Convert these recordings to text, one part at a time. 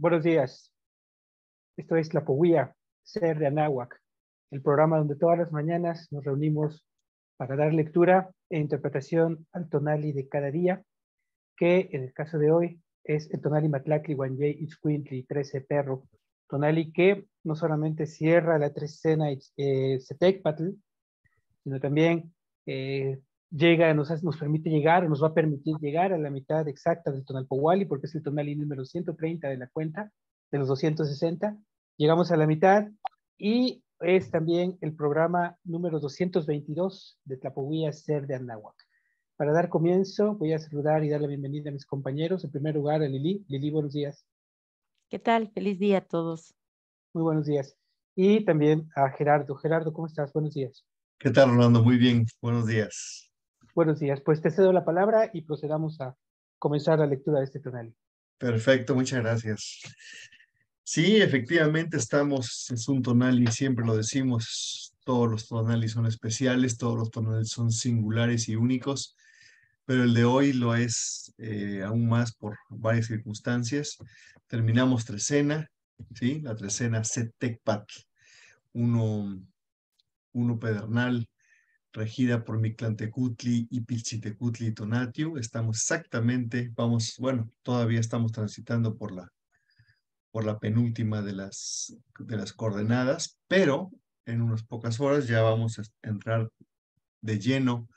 Buenos días. Esto es La Poguía, Ser de Anáhuac, el programa donde todas las mañanas nos reunimos para dar lectura e interpretación al tonali de cada día, que en el caso de hoy es el tonali Matlacli, Wanyei, Itzcuintli, 13 Perro, tonali que no solamente cierra la trecena eh, Setecpatl, sino también eh, llega, nos, nos permite llegar nos va a permitir llegar a la mitad exacta del tonal porque es el tonal número 130 de la cuenta, de los 260. Llegamos a la mitad y es también el programa número 222 de Tlapohuía Ser de Anáhuac. Para dar comienzo, voy a saludar y dar la bienvenida a mis compañeros. En primer lugar, a Lili. Lili, buenos días. ¿Qué tal? Feliz día a todos. Muy buenos días. Y también a Gerardo. Gerardo, ¿cómo estás? Buenos días. ¿Qué tal, Rolando? Muy bien. Buenos días. Buenos días, pues te cedo la palabra y procedamos a comenzar la lectura de este tonal. Perfecto, muchas gracias. Sí, efectivamente estamos, es un tonal y siempre lo decimos, todos los tonales son especiales, todos los tonales son singulares y únicos, pero el de hoy lo es eh, aún más por varias circunstancias. Terminamos trecena, ¿sí? La trecena Setecpat, uno, uno pedernal, regida por Mictlantecutli y Pilchitecutli y Tonatio. Estamos exactamente, vamos, bueno, todavía estamos transitando por la, por la penúltima de las, de las coordenadas, pero en unas pocas horas ya vamos a entrar de lleno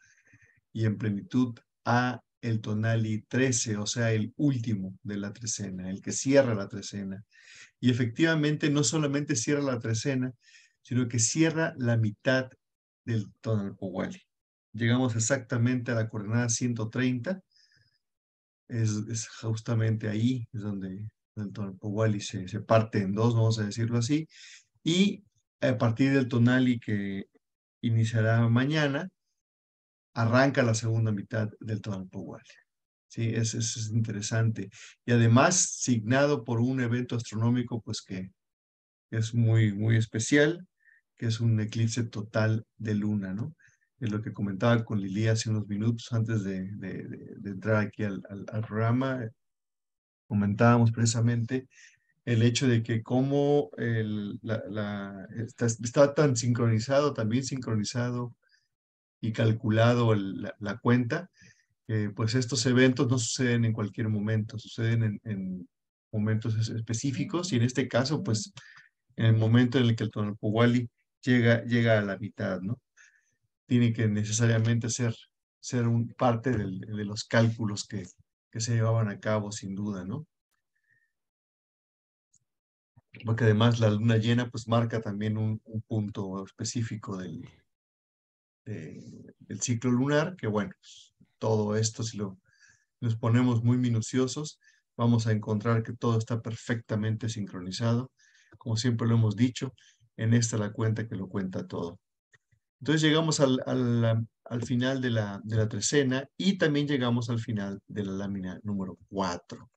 y en plenitud a el Tonali 13, o sea, el último de la trecena, el que cierra la trecena. Y efectivamente no solamente cierra la trecena, sino que cierra la mitad del Tonalpohualli. Llegamos exactamente a la coordenada 130. Es, justamente ahí, es donde el Tonalpohualli se, se parte en dos, vamos a decirlo así. Y a partir del Tonali que iniciará mañana, arranca la segunda mitad del Tonalpohualli. Sí, es, es, es, interesante. Y además, signado por un evento astronómico, pues que es muy, muy especial, que es un eclipse total de luna, ¿no? Es lo que comentaba con Lili hace unos minutos antes de, entrar aquí al, programa. Comentábamos precisamente el hecho de que como el, la, está, tan sincronizado, también sincronizado y calculado la, cuenta, pues estos eventos no suceden en cualquier momento, suceden en, momentos específicos y en este caso, pues en el momento en el que el Tonalpohuali llega, llega a la mitad, ¿no? Tiene que necesariamente ser, ser un, parte del, de los cálculos que, que se llevaban a cabo, sin duda, ¿no? Porque además la luna llena pues marca también un, punto específico del, del ciclo lunar, que bueno, pues, todo esto si lo, nos ponemos muy minuciosos, vamos a encontrar que todo está perfectamente sincronizado. Como siempre lo hemos dicho, en esta la cuenta que lo cuenta todo. Entonces llegamos al, al, final de la, de la trecena y también llegamos al final de la lámina número cuatro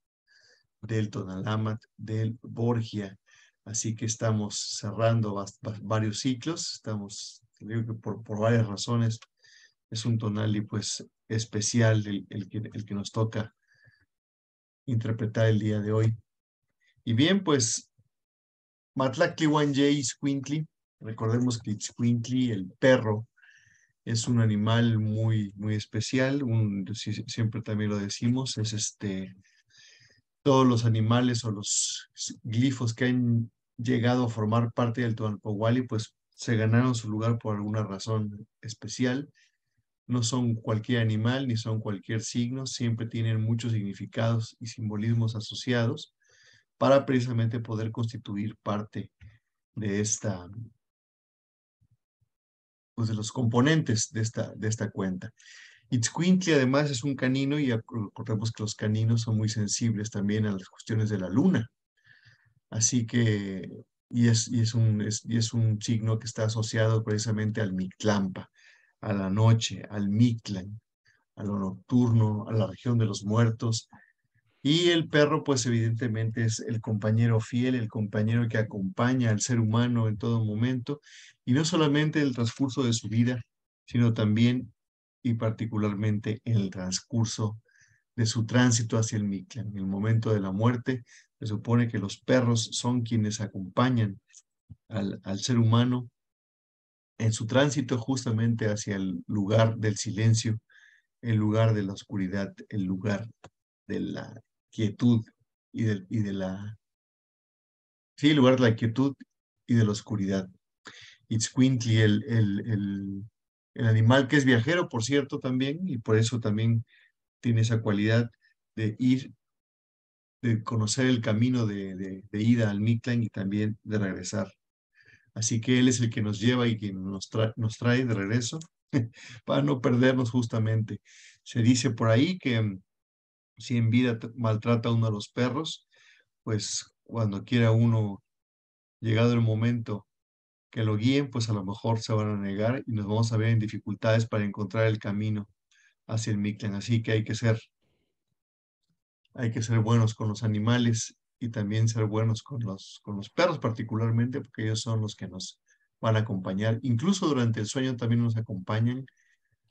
del Tonalamat del Borgia. Así que estamos cerrando varios ciclos, estamos digo que por, varias razones. Es un tonal y pues especial el, que, el que nos toca interpretar el día de hoy. Y bien, pues y Squintly, recordemos que Squintly, el perro, es un animal muy, muy especial, un, siempre también lo decimos, es este, todos los animales o los glifos que han llegado a formar parte del Tuanpohuali, pues se ganaron su lugar por alguna razón especial. No son cualquier animal ni son cualquier signo, siempre tienen muchos significados y simbolismos asociados para precisamente poder constituir parte de esta, pues de los componentes de esta, de esta cuenta. Itzcuintli además es un canino y recordemos que los caninos son muy sensibles también a las cuestiones de la luna. Así que, y es, es, un, y es un signo que está asociado precisamente al Mictlampa, a la noche, al Mictlan, a lo nocturno, a la región de los muertos, y el perro, pues evidentemente es el compañero fiel, el compañero que acompaña al ser humano en todo momento, y no solamente en el transcurso de su vida, sino también y particularmente en el transcurso de su tránsito hacia el Mictlán. En el momento de la muerte, se supone que los perros son quienes acompañan al, al ser humano en su tránsito justamente hacia el lugar del silencio, el lugar de la oscuridad, el lugar de la quietud y de, y de la... Sí, lugar de la quietud y de la oscuridad. It's el, el, el, animal que es viajero, por cierto, también, y por eso también tiene esa cualidad de ir, de conocer el camino de, ida al Mictlán y también de regresar. Así que Él es el que nos lleva y que nos, nos trae de regreso para no perdernos justamente. Se dice por ahí que si en vida maltrata uno a los perros, pues cuando quiera uno, llegado el momento que lo guíen, pues a lo mejor se van a negar y nos vamos a ver en dificultades para encontrar el camino hacia el Mictlán. Así que hay que ser, hay que ser buenos con los animales y también ser buenos con los, con los perros particularmente, porque ellos son los que nos van a acompañar. Incluso durante el sueño también nos acompañan.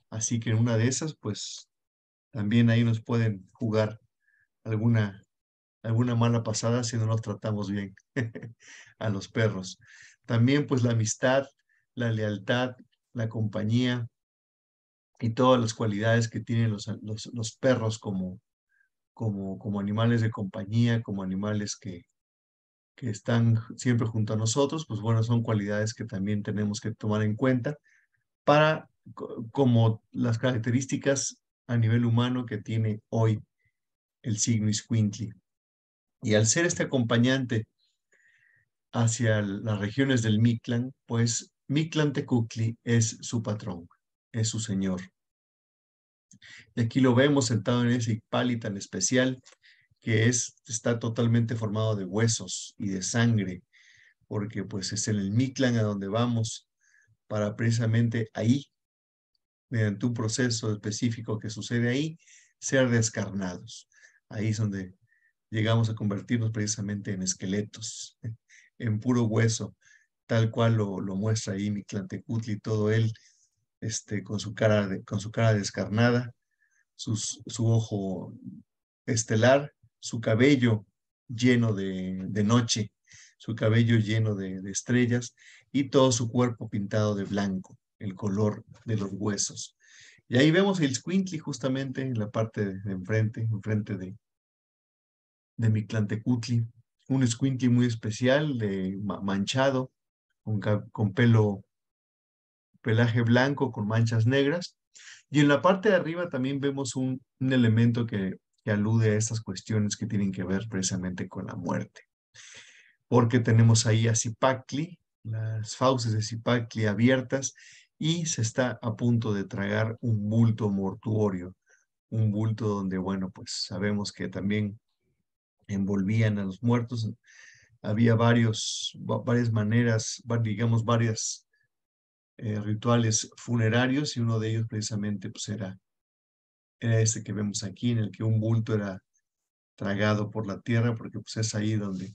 Así que en una de esas, pues también ahí nos pueden jugar alguna, alguna mala pasada si no nos tratamos bien a los perros. También pues la amistad, la lealtad, la compañía y todas las cualidades que tienen los, los, perros como, como, como animales de compañía, como animales que, que están siempre junto a nosotros, pues bueno, son cualidades que también tenemos que tomar en cuenta para como las características a nivel humano que tiene hoy el signo Iscuintli. Y al ser este acompañante hacia las regiones del Mictlán, pues Mictlán Tecucli es su patrón, es su señor. Y aquí lo vemos sentado en ese pali tan especial que es, está totalmente formado de huesos y de sangre, porque pues es en el Mictlán a donde vamos para precisamente ahí mediante un proceso específico que sucede ahí, ser descarnados. Ahí es donde llegamos a convertirnos precisamente en esqueletos, en puro hueso, tal cual lo, muestra ahí Mictlantecutli, todo él este, con, su cara de, con su cara descarnada, su ojo estelar, su cabello lleno de, noche, su cabello lleno de, estrellas y todo su cuerpo pintado de blanco el color de los huesos. Y ahí vemos el squintly justamente en la parte de, enfrente, enfrente de, de Mictlantecutli. Un squintly muy especial, de manchado, con, pelo, pelaje blanco, con manchas negras. Y en la parte de arriba también vemos un, elemento que, que alude a estas cuestiones que tienen que ver precisamente con la muerte. Porque tenemos ahí a Zipacli, las fauces de Zipacli abiertas, y se está a punto de tragar un bulto mortuorio, un bulto donde, bueno, pues sabemos que también envolvían a los muertos. Había varios, varias maneras, digamos, varias eh, rituales funerarios y uno de ellos precisamente pues era, este que vemos aquí, en el que un bulto era tragado por la tierra, porque pues es ahí donde,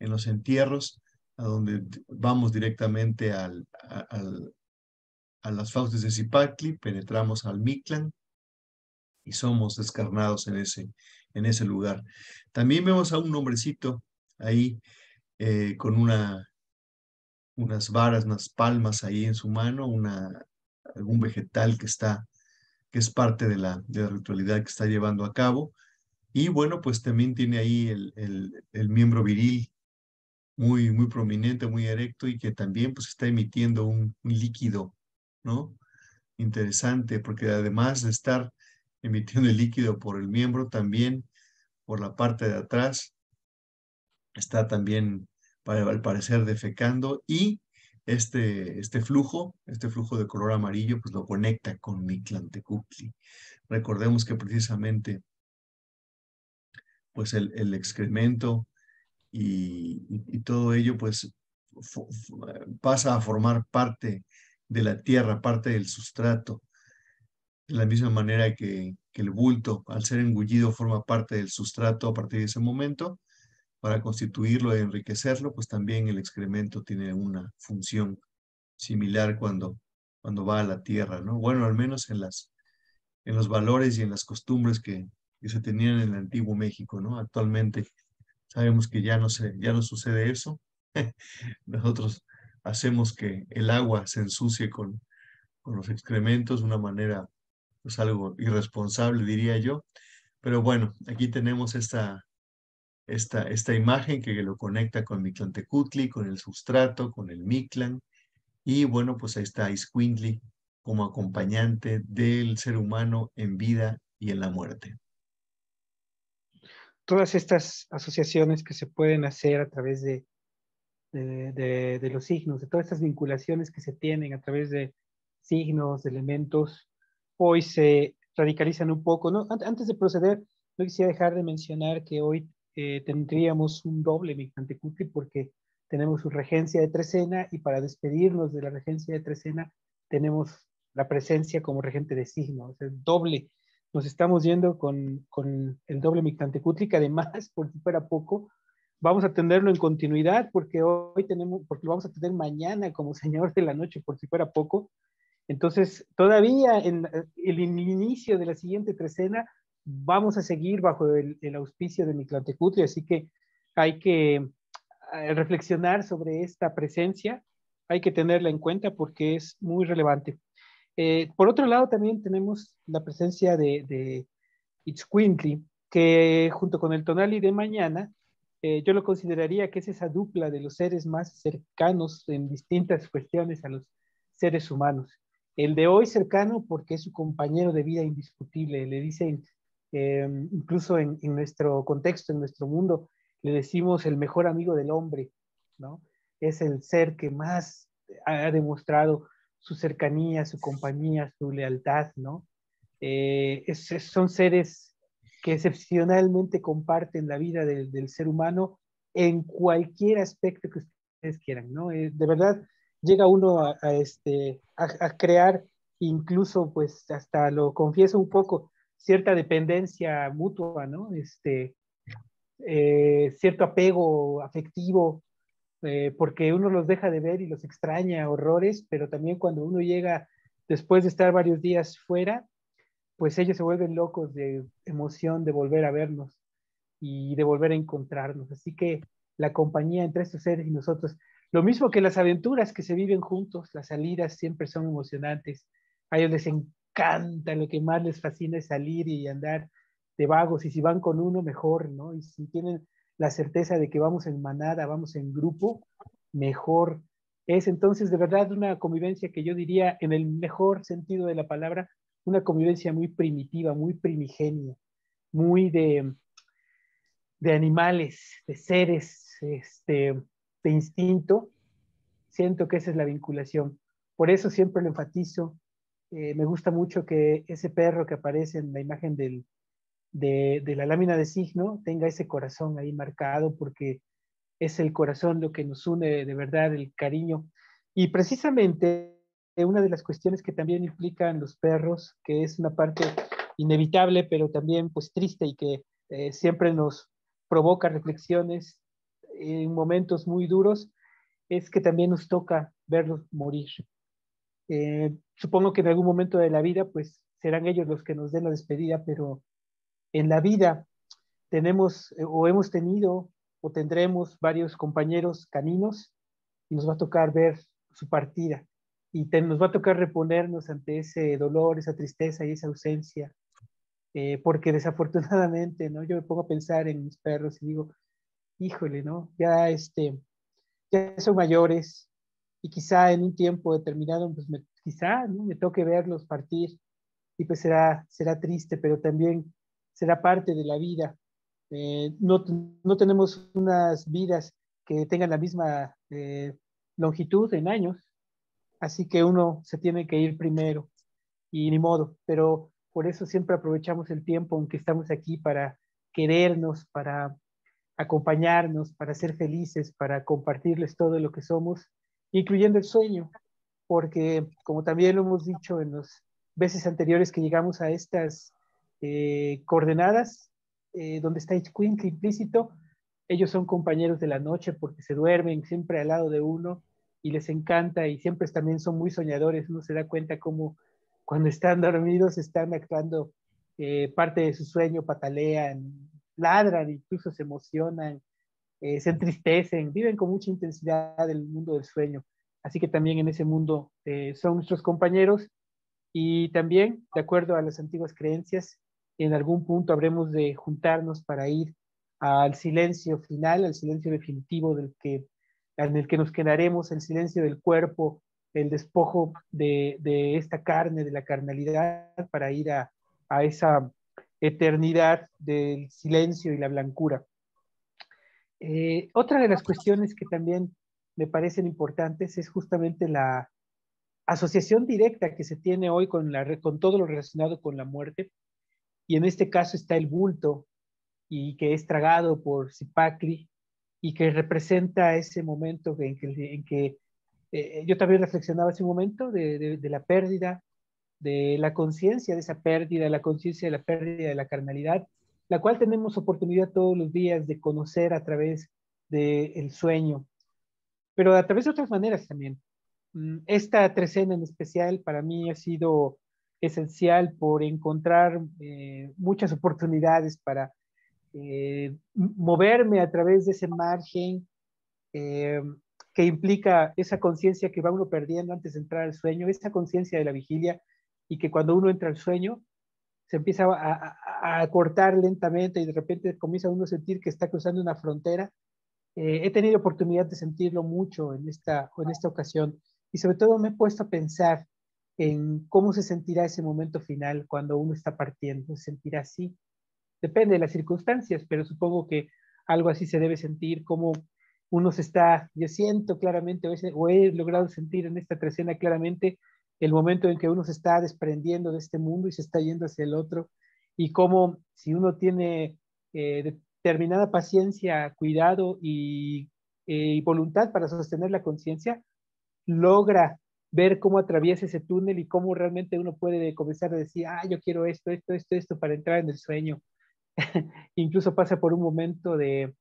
en los entierros, a donde vamos directamente al, al, a las fauces de Zipacli, penetramos al Mictlan y somos descarnados en ese, en ese lugar. También vemos a un hombrecito ahí eh, con unas varas, unas palmas ahí en su mano, algún vegetal que está, que es parte de la, de la ritualidad que está llevando a cabo. Y bueno, pues también tiene ahí el, miembro viril muy, muy prominente, muy erecto y que también pues está emitiendo un líquido ¿no? Interesante, porque además de estar emitiendo el líquido por el miembro, también por la parte de atrás, está también, al parecer, defecando y este, este flujo, este flujo de color amarillo, pues lo conecta con Mictlantecutli. Recordemos que precisamente, pues el, excremento y, y, todo ello, pues pasa a formar parte de la tierra, parte del sustrato. De la misma manera que, que el bulto, al ser engullido, forma parte del sustrato a partir de ese momento, para constituirlo y enriquecerlo, pues también el excremento tiene una función similar cuando, cuando va a la tierra, ¿no? Bueno, al menos en, las, en los valores y en las costumbres que, que se tenían en el antiguo México, ¿no? Actualmente sabemos que ya no, se, ya no sucede eso. Nosotros hacemos que el agua se ensucie con, con los excrementos de una manera, pues algo irresponsable, diría yo. Pero bueno, aquí tenemos esta, esta, esta imagen que lo conecta con Mictlantecutli, con el sustrato, con el Mictlan. Y bueno, pues ahí está como acompañante del ser humano en vida y en la muerte. Todas estas asociaciones que se pueden hacer a través de de, los signos, de todas estas vinculaciones que se tienen a través de signos, de elementos, hoy se radicalizan un poco. ¿no? Antes de proceder, no quisiera dejar de mencionar que hoy eh, tendríamos un doble Mictante cutri porque tenemos su regencia de trecena y para despedirnos de la regencia de trecena tenemos la presencia como regente de signos, o doble. Nos estamos yendo con, con el doble mictante cutri, que además, por si fuera poco, vamos a tenerlo en continuidad porque hoy tenemos, porque lo vamos a tener mañana como Señor de la Noche, por si fuera poco. Entonces, todavía en el inicio de la siguiente trecena vamos a seguir bajo el, auspicio de cutre. así que hay que reflexionar sobre esta presencia, hay que tenerla en cuenta porque es muy relevante. Eh, por otro lado, también tenemos la presencia de, de que junto con el Tonali de mañana eh, yo lo consideraría que es esa dupla de los seres más cercanos en distintas cuestiones a los seres humanos. El de hoy cercano porque es su compañero de vida indiscutible. Le dicen, eh, incluso en, nuestro contexto, en nuestro mundo, le decimos el mejor amigo del hombre, ¿no? Es el ser que más ha demostrado su cercanía, su compañía, su lealtad, ¿no? Eh, son seres que excepcionalmente comparten la vida del, ser humano en cualquier aspecto que ustedes quieran, ¿no? Eh, de verdad, llega uno a, este, a, crear incluso, pues, hasta lo confieso un poco, cierta dependencia mutua, ¿no? Este, eh, cierto apego afectivo, eh, porque uno los deja de ver y los extraña horrores, pero también cuando uno llega después de estar varios días fuera, pues ellos se vuelven locos de emoción de volver a vernos y de volver a encontrarnos. Así que la compañía entre estos seres y nosotros, lo mismo que las aventuras que se viven juntos, las salidas siempre son emocionantes. A ellos les encanta, lo que más les fascina es salir y andar de vagos. Y si van con uno, mejor, ¿no? Y si tienen la certeza de que vamos en manada, vamos en grupo, mejor. Es entonces de verdad una convivencia que yo diría, en el mejor sentido de la palabra, una convivencia muy primitiva, muy primigenia, muy de, de animales, de seres, este, de instinto. Siento que esa es la vinculación. Por eso siempre lo enfatizo. Eh, me gusta mucho que ese perro que aparece en la imagen de, la lámina de signo tenga ese corazón ahí marcado porque es el corazón lo que nos une de verdad, el cariño. Y precisamente eh, una de las cuestiones que también implican los perros, que es una parte inevitable, pero también pues triste y que eh, siempre nos provoca reflexiones en momentos muy duros, es que también nos toca verlos morir. Eh, supongo que en algún momento de la vida pues serán ellos los que nos den la despedida, pero en la vida tenemos o hemos tenido o tendremos varios compañeros caninos y nos va a tocar ver su partida y nos va a tocar reponernos ante ese dolor, esa tristeza y esa ausencia, eh, porque desafortunadamente, ¿no? Yo me pongo a pensar en mis perros y digo, híjole, ¿no? Ya, este, ya son mayores y quizá en un tiempo determinado, pues quizá ¿no? me toque verlos partir y pues será, será triste, pero también será parte de la vida. Eh, no, no, tenemos unas vidas que tengan la misma eh, longitud en años, Así que uno se tiene que ir primero y ni modo, pero por eso siempre aprovechamos el tiempo, aunque estamos aquí, para querernos, para acompañarnos, para ser felices, para compartirles todo lo que somos, incluyendo el sueño, porque como también lo hemos dicho en las veces anteriores que llegamos a estas eh, coordenadas, eh, donde está que implícito, ellos son compañeros de la noche porque se duermen siempre al lado de uno y les encanta y siempre también son muy soñadores. Uno se da cuenta cómo cuando están dormidos están actuando eh, parte de su sueño, patalean, ladran, incluso se emocionan, eh, se entristecen, viven con mucha intensidad el mundo del sueño. Así que también en ese mundo eh, son nuestros compañeros y también, de acuerdo a las antiguas creencias, en algún punto habremos de juntarnos para ir al silencio final, al silencio definitivo del que en el que nos quedaremos, el silencio del cuerpo, el despojo de, esta carne, de la carnalidad, para ir a, esa eternidad del silencio y la blancura. Eh, otra de las cuestiones que también me parecen importantes es justamente la asociación directa que se tiene hoy con, la, con todo lo relacionado con la muerte, y en este caso está el bulto, y que es tragado por Zipacli, y que representa ese momento en que, eh, yo también reflexionaba ese momento de, la pérdida de la conciencia, de esa pérdida, la conciencia de la pérdida de la carnalidad, la cual tenemos oportunidad todos los días de conocer a través del sueño, pero a través de otras maneras también. Mm, esta trecena en especial para mí ha sido esencial por encontrar eh, muchas oportunidades para eh, moverme a través de ese margen eh, que implica esa conciencia que va uno perdiendo antes de entrar al sueño, esa conciencia de la vigilia y que cuando uno entra al sueño se empieza a, cortar lentamente y de repente comienza uno a sentir que está cruzando una frontera. Eh, he tenido oportunidad de sentirlo mucho en esta, en esta ocasión y sobre todo me he puesto a pensar en cómo se sentirá ese momento final cuando uno está partiendo. ¿Se sentirá así? depende de las circunstancias, pero supongo que algo así se debe sentir, como uno se está, yo siento claramente, o he logrado sentir en esta trecena claramente, el momento en que uno se está desprendiendo de este mundo y se está yendo hacia el otro, y cómo si uno tiene eh, determinada paciencia, cuidado y, eh, y voluntad para sostener la conciencia, logra ver cómo atraviesa ese túnel y cómo realmente uno puede comenzar a decir, ah, yo quiero esto, esto, esto, esto para entrar en el sueño, incluso pasa por un momento de,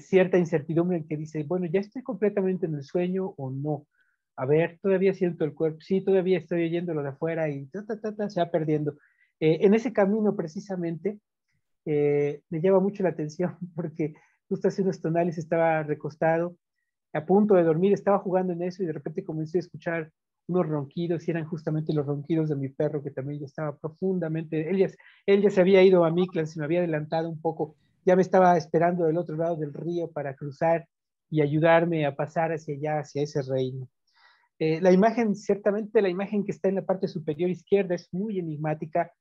cierta incertidumbre en que dice, bueno, ya estoy completamente en el sueño o no. A ver, todavía siento el cuerpo, sí, todavía estoy oyendo lo de afuera y se va perdiendo. Eh, en ese camino, precisamente, eh, me lleva mucho la atención porque justo haciendo estos análisis estaba recostado, a punto de dormir, estaba jugando en eso y de repente comencé a escuchar unos ronquidos y eran justamente los ronquidos de mi perro que también ya estaba profundamente, él ya, se había ido a Miklas se me había adelantado un poco, ya me estaba esperando del otro lado del río para cruzar y ayudarme a pasar hacia allá, hacia ese reino. Eh, la imagen, ciertamente la imagen que está en la parte superior izquierda es muy enigmática,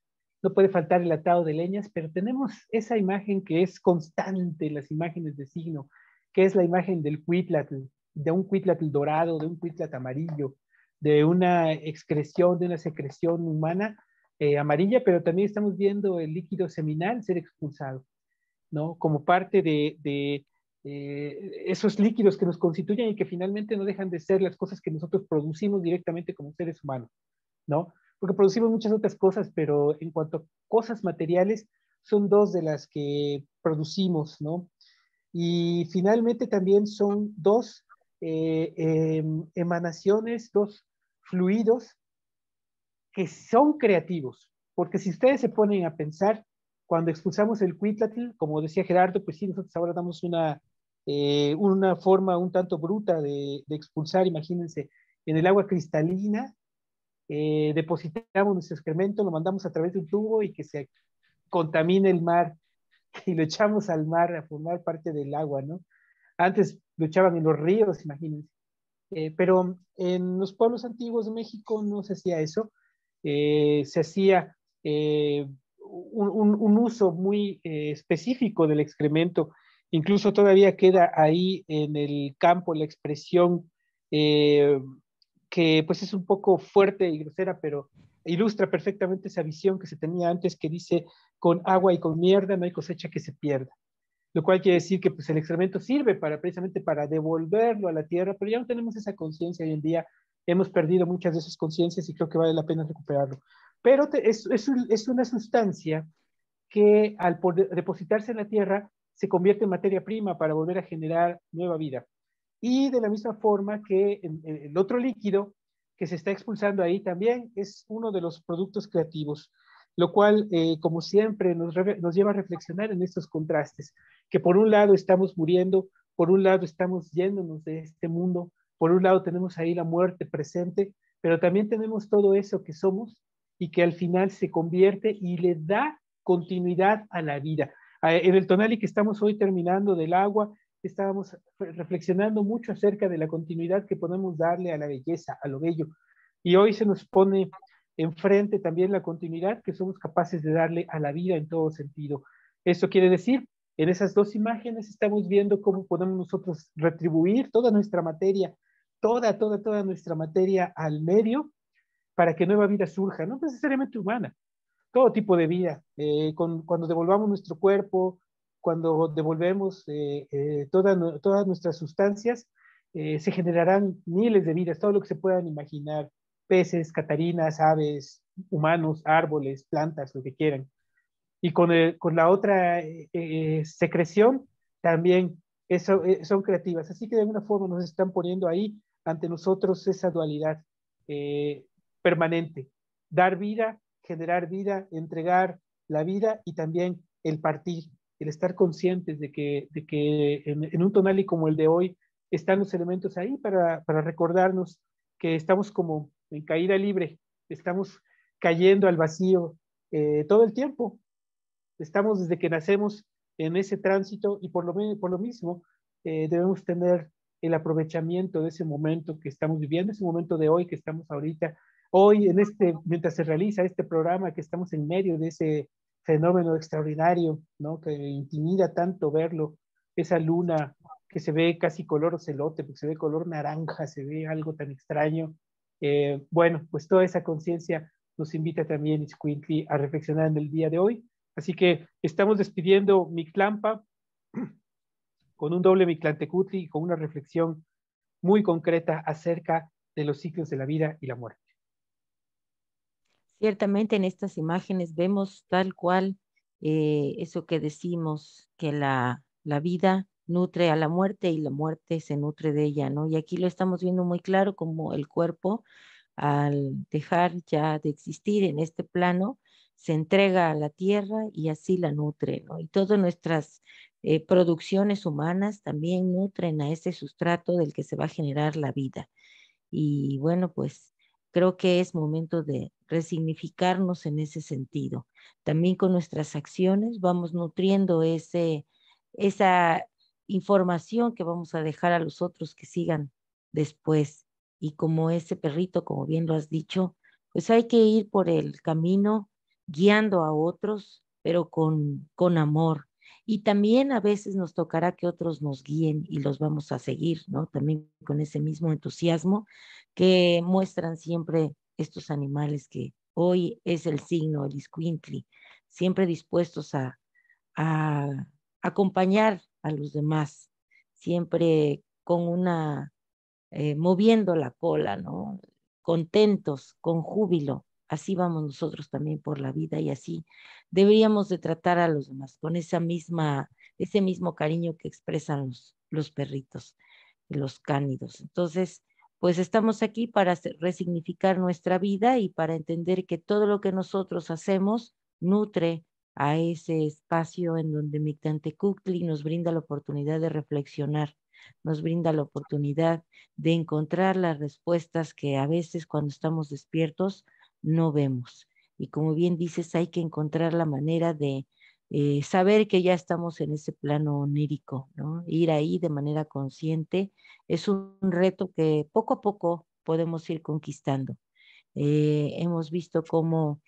no puede faltar el atado de leñas, pero tenemos esa imagen que es constante las imágenes de signo, que es la imagen del cuitlatl, de un cuitlatl dorado, de un cuitlatl amarillo, de una excreción, de una secreción humana eh, amarilla, pero también estamos viendo el líquido seminal ser expulsado, ¿no? Como parte de, eh, esos líquidos que nos constituyen y que finalmente no dejan de ser las cosas que nosotros producimos directamente como seres humanos, ¿no? Porque producimos muchas otras cosas, pero en cuanto a cosas materiales, son dos de las que producimos, ¿no? Y finalmente también son dos eh, em, emanaciones, dos fluidos, que son creativos. Porque si ustedes se ponen a pensar, cuando expulsamos el cuitlatil, como decía Gerardo, pues sí, nosotros ahora damos una, eh, una forma un tanto bruta de, expulsar, imagínense, en el agua cristalina, eh, depositamos nuestro excremento, lo mandamos a través de un tubo y que se contamine el mar y lo echamos al mar a formar parte del agua, ¿no? Antes lo echaban en los ríos, imagínense. Eh, pero en los pueblos antiguos de México no se hacía eso, eh, se hacía eh, un, un, uso muy específico del excremento, incluso todavía queda ahí en el campo la expresión que pues es un poco fuerte y grosera, pero ilustra perfectamente esa visión que se tenía antes que dice, con agua y con mierda no hay cosecha que se pierda lo cual quiere decir que pues, el excremento sirve para, precisamente para devolverlo a la tierra, pero ya no tenemos esa conciencia hoy en día, hemos perdido muchas de esas conciencias y creo que vale la pena recuperarlo. Pero es, una sustancia que al depositarse en la tierra se convierte en materia prima para volver a generar nueva vida. Y de la misma forma que el otro líquido que se está expulsando ahí también es uno de los productos creativos lo cual, eh, como siempre, nos, nos, lleva a reflexionar en estos contrastes, que por un lado estamos muriendo, por un lado estamos yéndonos de este mundo, por un lado tenemos ahí la muerte presente, pero también tenemos todo eso que somos y que al final se convierte y le da continuidad a la vida. En el tonal y que estamos hoy terminando del agua, estábamos reflexionando mucho acerca de la continuidad que podemos darle a la belleza, a lo bello. Y hoy se nos pone enfrente también la continuidad que somos capaces de darle a la vida en todo sentido. Eso quiere decir, en esas dos imágenes estamos viendo cómo podemos nosotros retribuir toda nuestra materia, toda, toda, toda nuestra materia al medio para que nueva vida surja, no necesariamente humana, todo tipo de vida. Eh, cuando devolvamos nuestro cuerpo, cuando devolvemos eh, eh todas nuestras sustancias, eh, se generarán miles de vidas, todo lo que se puedan imaginar peces, catarinas, aves, humanos, árboles, plantas, lo que quieran. Y con, el, con la otra eh, eh, secreción también eso, eh, son creativas. Así que de alguna forma nos están poniendo ahí ante nosotros esa dualidad permanente. Dar vida, generar vida, entregar la vida y también el partir, el estar conscientes de que, de que en, un tonal y como el de hoy están los elementos ahí para, para recordarnos que estamos como en caída libre, estamos cayendo al vacío eh, todo el tiempo. Estamos desde que nacemos en ese tránsito y por lo, mismo eh, debemos tener el aprovechamiento de ese momento que estamos viviendo, ese momento de hoy que estamos ahorita, hoy en este, mientras se realiza este programa que estamos en medio de ese fenómeno extraordinario, ¿no? Que intimida tanto verlo, esa luna que se ve casi color celote, porque se ve color naranja, se ve algo tan extraño, eh, bueno, pues toda esa conciencia nos invita también a reflexionar en el día de hoy. Así que estamos despidiendo Mictlampa con un doble Mictlantecutli y con una reflexión muy concreta acerca de los ciclos de la vida y la muerte. Ciertamente en estas imágenes vemos tal cual eh, eso que decimos, que la, la vida nutre a la muerte y la muerte se nutre de ella, ¿no? Y aquí lo estamos viendo muy claro como el cuerpo al dejar ya de existir en este plano, se entrega a la tierra y así la nutre, ¿no? Y todas nuestras eh, producciones humanas también nutren a ese sustrato del que se va a generar la vida. Y bueno, pues creo que es momento de resignificarnos en ese sentido. También con nuestras acciones vamos nutriendo ese, esa información que vamos a dejar a los otros que sigan después. Y como ese perrito, como bien lo has dicho, pues hay que ir por el camino guiando a otros, pero con, con amor. Y también a veces nos tocará que otros nos guíen y los vamos a seguir, ¿no? También con ese mismo entusiasmo que muestran siempre estos animales que hoy es el signo, el siempre dispuestos a, a acompañar a los demás, siempre con una, eh, moviendo la cola, ¿no? Contentos, con júbilo. Así vamos nosotros también por la vida y así deberíamos de tratar a los demás, con esa misma, ese mismo cariño que expresan los, los perritos, los cánidos. Entonces, pues estamos aquí para resignificar nuestra vida y para entender que todo lo que nosotros hacemos nutre a ese espacio en donde Kukli nos brinda la oportunidad de reflexionar, nos brinda la oportunidad de encontrar las respuestas que a veces cuando estamos despiertos no vemos. Y como bien dices, hay que encontrar la manera de eh, saber que ya estamos en ese plano onírico, Ir ahí de manera consciente es un reto que poco a poco podemos ir conquistando. Eh, hemos visto cómo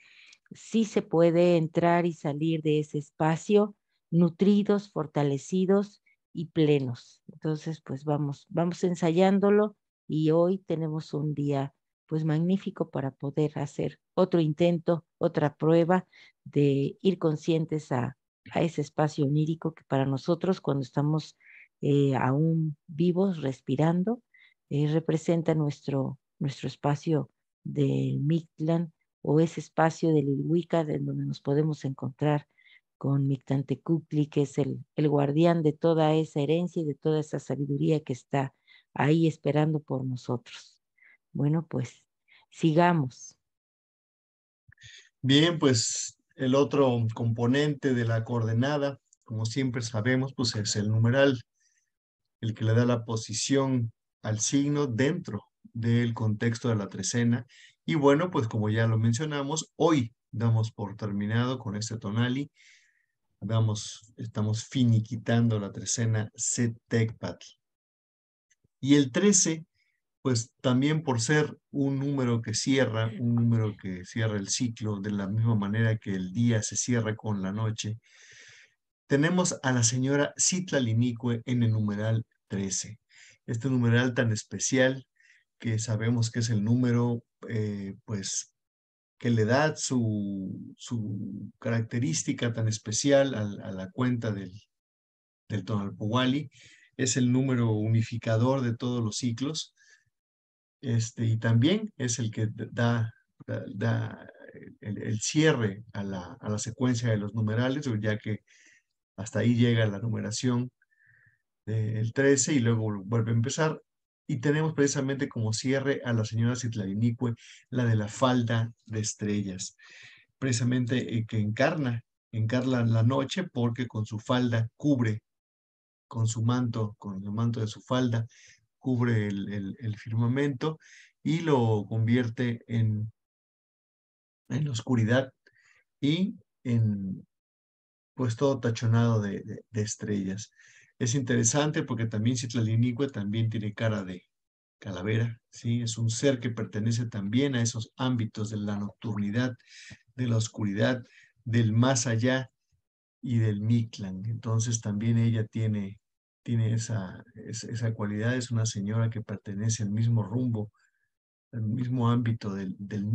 sí se puede entrar y salir de ese espacio nutridos, fortalecidos y plenos. Entonces, pues vamos, vamos ensayándolo y hoy tenemos un día pues magnífico para poder hacer otro intento, otra prueba de ir conscientes a, a ese espacio onírico que para nosotros cuando estamos eh, aún vivos, respirando, eh, representa nuestro, nuestro espacio del Mictlán, o ese espacio del Liluica, en donde nos podemos encontrar con Mictantecupli que es el, el guardián de toda esa herencia y de toda esa sabiduría que está ahí esperando por nosotros. Bueno, pues sigamos. Bien, pues el otro componente de la coordenada, como siempre sabemos, pues es el numeral, el que le da la posición al signo dentro del contexto de la trecena y bueno, pues como ya lo mencionamos, hoy damos por terminado con este tonali. Damos, estamos finiquitando la trecena Setecpatl. Y el 13, pues también por ser un número que cierra, un número que cierra el ciclo de la misma manera que el día se cierra con la noche, tenemos a la señora Linicue en el numeral 13. Este numeral tan especial que sabemos que es el número, eh, pues, que le da su, su característica tan especial a, la cuenta del, del Tonalpohuali. Es el número unificador de todos los ciclos. Este, y también es el que da, da, el, cierre a la, a la, secuencia de los numerales, ya que hasta ahí llega la numeración del 13 y luego vuelve a empezar. Y tenemos precisamente como cierre a la señora Citlalinique, la de la falda de estrellas, precisamente eh, que encarna, encarna la noche porque con su falda cubre, con su manto, con el manto de su falda, cubre el, firmamento y lo convierte en, en oscuridad y en pues todo tachonado de estrellas. Es interesante porque también Citlalínigua también tiene cara de calavera, ¿sí? Es un ser que pertenece también a esos ámbitos de la nocturnidad, de la oscuridad, del más allá y del Mictlan. Entonces también ella tiene, tiene esa, esa, cualidad, es una señora que pertenece al mismo rumbo, al mismo ámbito del, del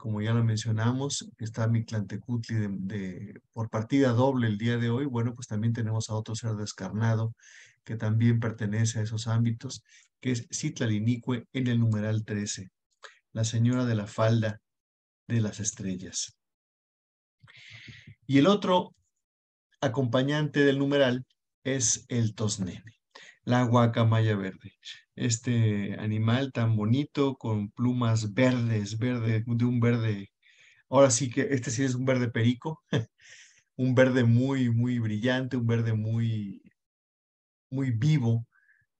como ya lo mencionamos, está Mictlantecutli de, por partida doble el día de hoy. Bueno, pues también tenemos a otro ser descarnado que también pertenece a esos ámbitos, que es Citlalinique en el numeral 13, la señora de la falda de las estrellas. Y el otro acompañante del numeral es el tosnene, la guacamaya verde este animal tan bonito con plumas verdes, verde, de un verde, ahora sí que este sí es un verde perico, un verde muy, muy brillante, un verde muy, muy vivo,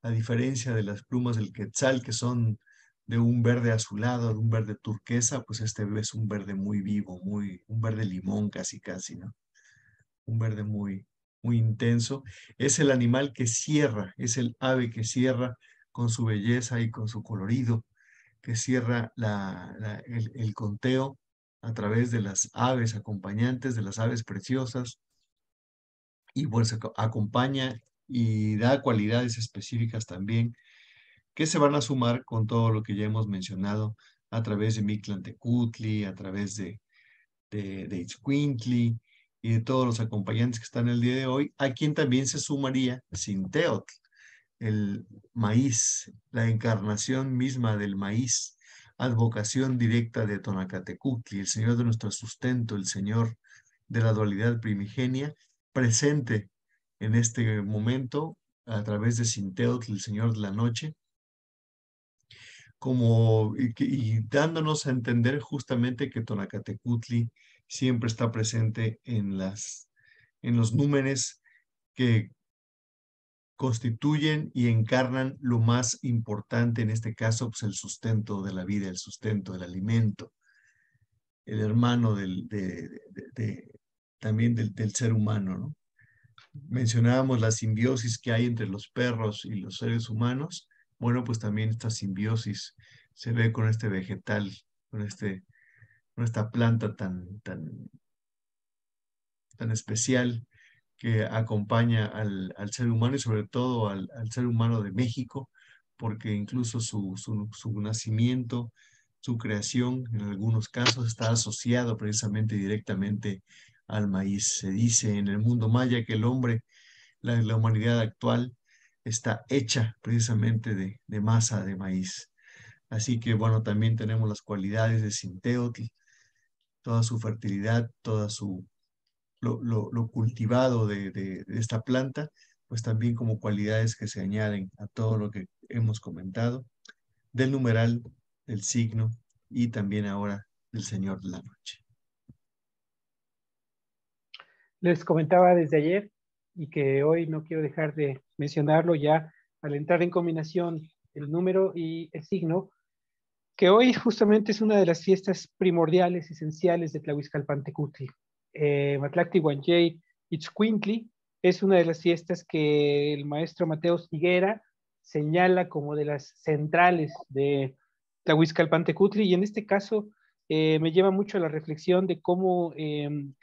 a diferencia de las plumas del quetzal que son de un verde azulado, de un verde turquesa, pues este es un verde muy vivo, muy, un verde limón casi, casi, ¿no? Un verde muy, muy intenso. Es el animal que cierra, es el ave que cierra con su belleza y con su colorido, que cierra el, conteo a través de las aves acompañantes, de las aves preciosas, y bueno, acompaña y da cualidades específicas también que se van a sumar con todo lo que ya hemos mencionado a través de Mictlantecutli, a través de, de, de Itzcuintli y de todos los acompañantes que están el día de hoy, a quien también se sumaría Sinteotl, el maíz, la encarnación misma del maíz, advocación directa de Tonacatecutli, el Señor de nuestro sustento, el Señor de la dualidad primigenia, presente en este momento a través de Sinteotl, el Señor de la Noche, como y, dándonos a entender justamente que Tonacatecutli siempre está presente en las en los númenes que constituyen y encarnan lo más importante, en este caso, pues el sustento de la vida, el sustento, del alimento, el hermano del, también del, ser humano. Mencionábamos la simbiosis que hay entre los perros y los seres humanos. Bueno, pues también esta simbiosis se ve con este vegetal, con, este, con esta planta tan, tan, tan especial que acompaña al, ser humano y sobre todo al, ser humano de México, porque incluso su, su, nacimiento, su creación, en algunos casos, está asociado precisamente directamente al maíz. Se dice en el mundo maya que el hombre, la, la humanidad actual, está hecha precisamente de, de, masa de maíz. Así que bueno, también tenemos las cualidades de Sinteotl, toda su fertilidad, toda su, lo, cultivado de, esta planta, pues también como cualidades que se añaden a todo lo que hemos comentado, del numeral, del signo y también ahora del Señor de la Noche. Les comentaba desde ayer y que hoy no quiero dejar de mencionarlo ya al entrar en combinación el número y el signo, que hoy justamente es una de las fiestas primordiales, esenciales de Tlahuizcalpantecutli eh, Wanjay Itzcuintli, es una de las fiestas que el maestro Mateo Higuera señala como de las centrales de Tlahuizcalpantecutli, y en este caso eh, me lleva mucho a la reflexión de cómo em,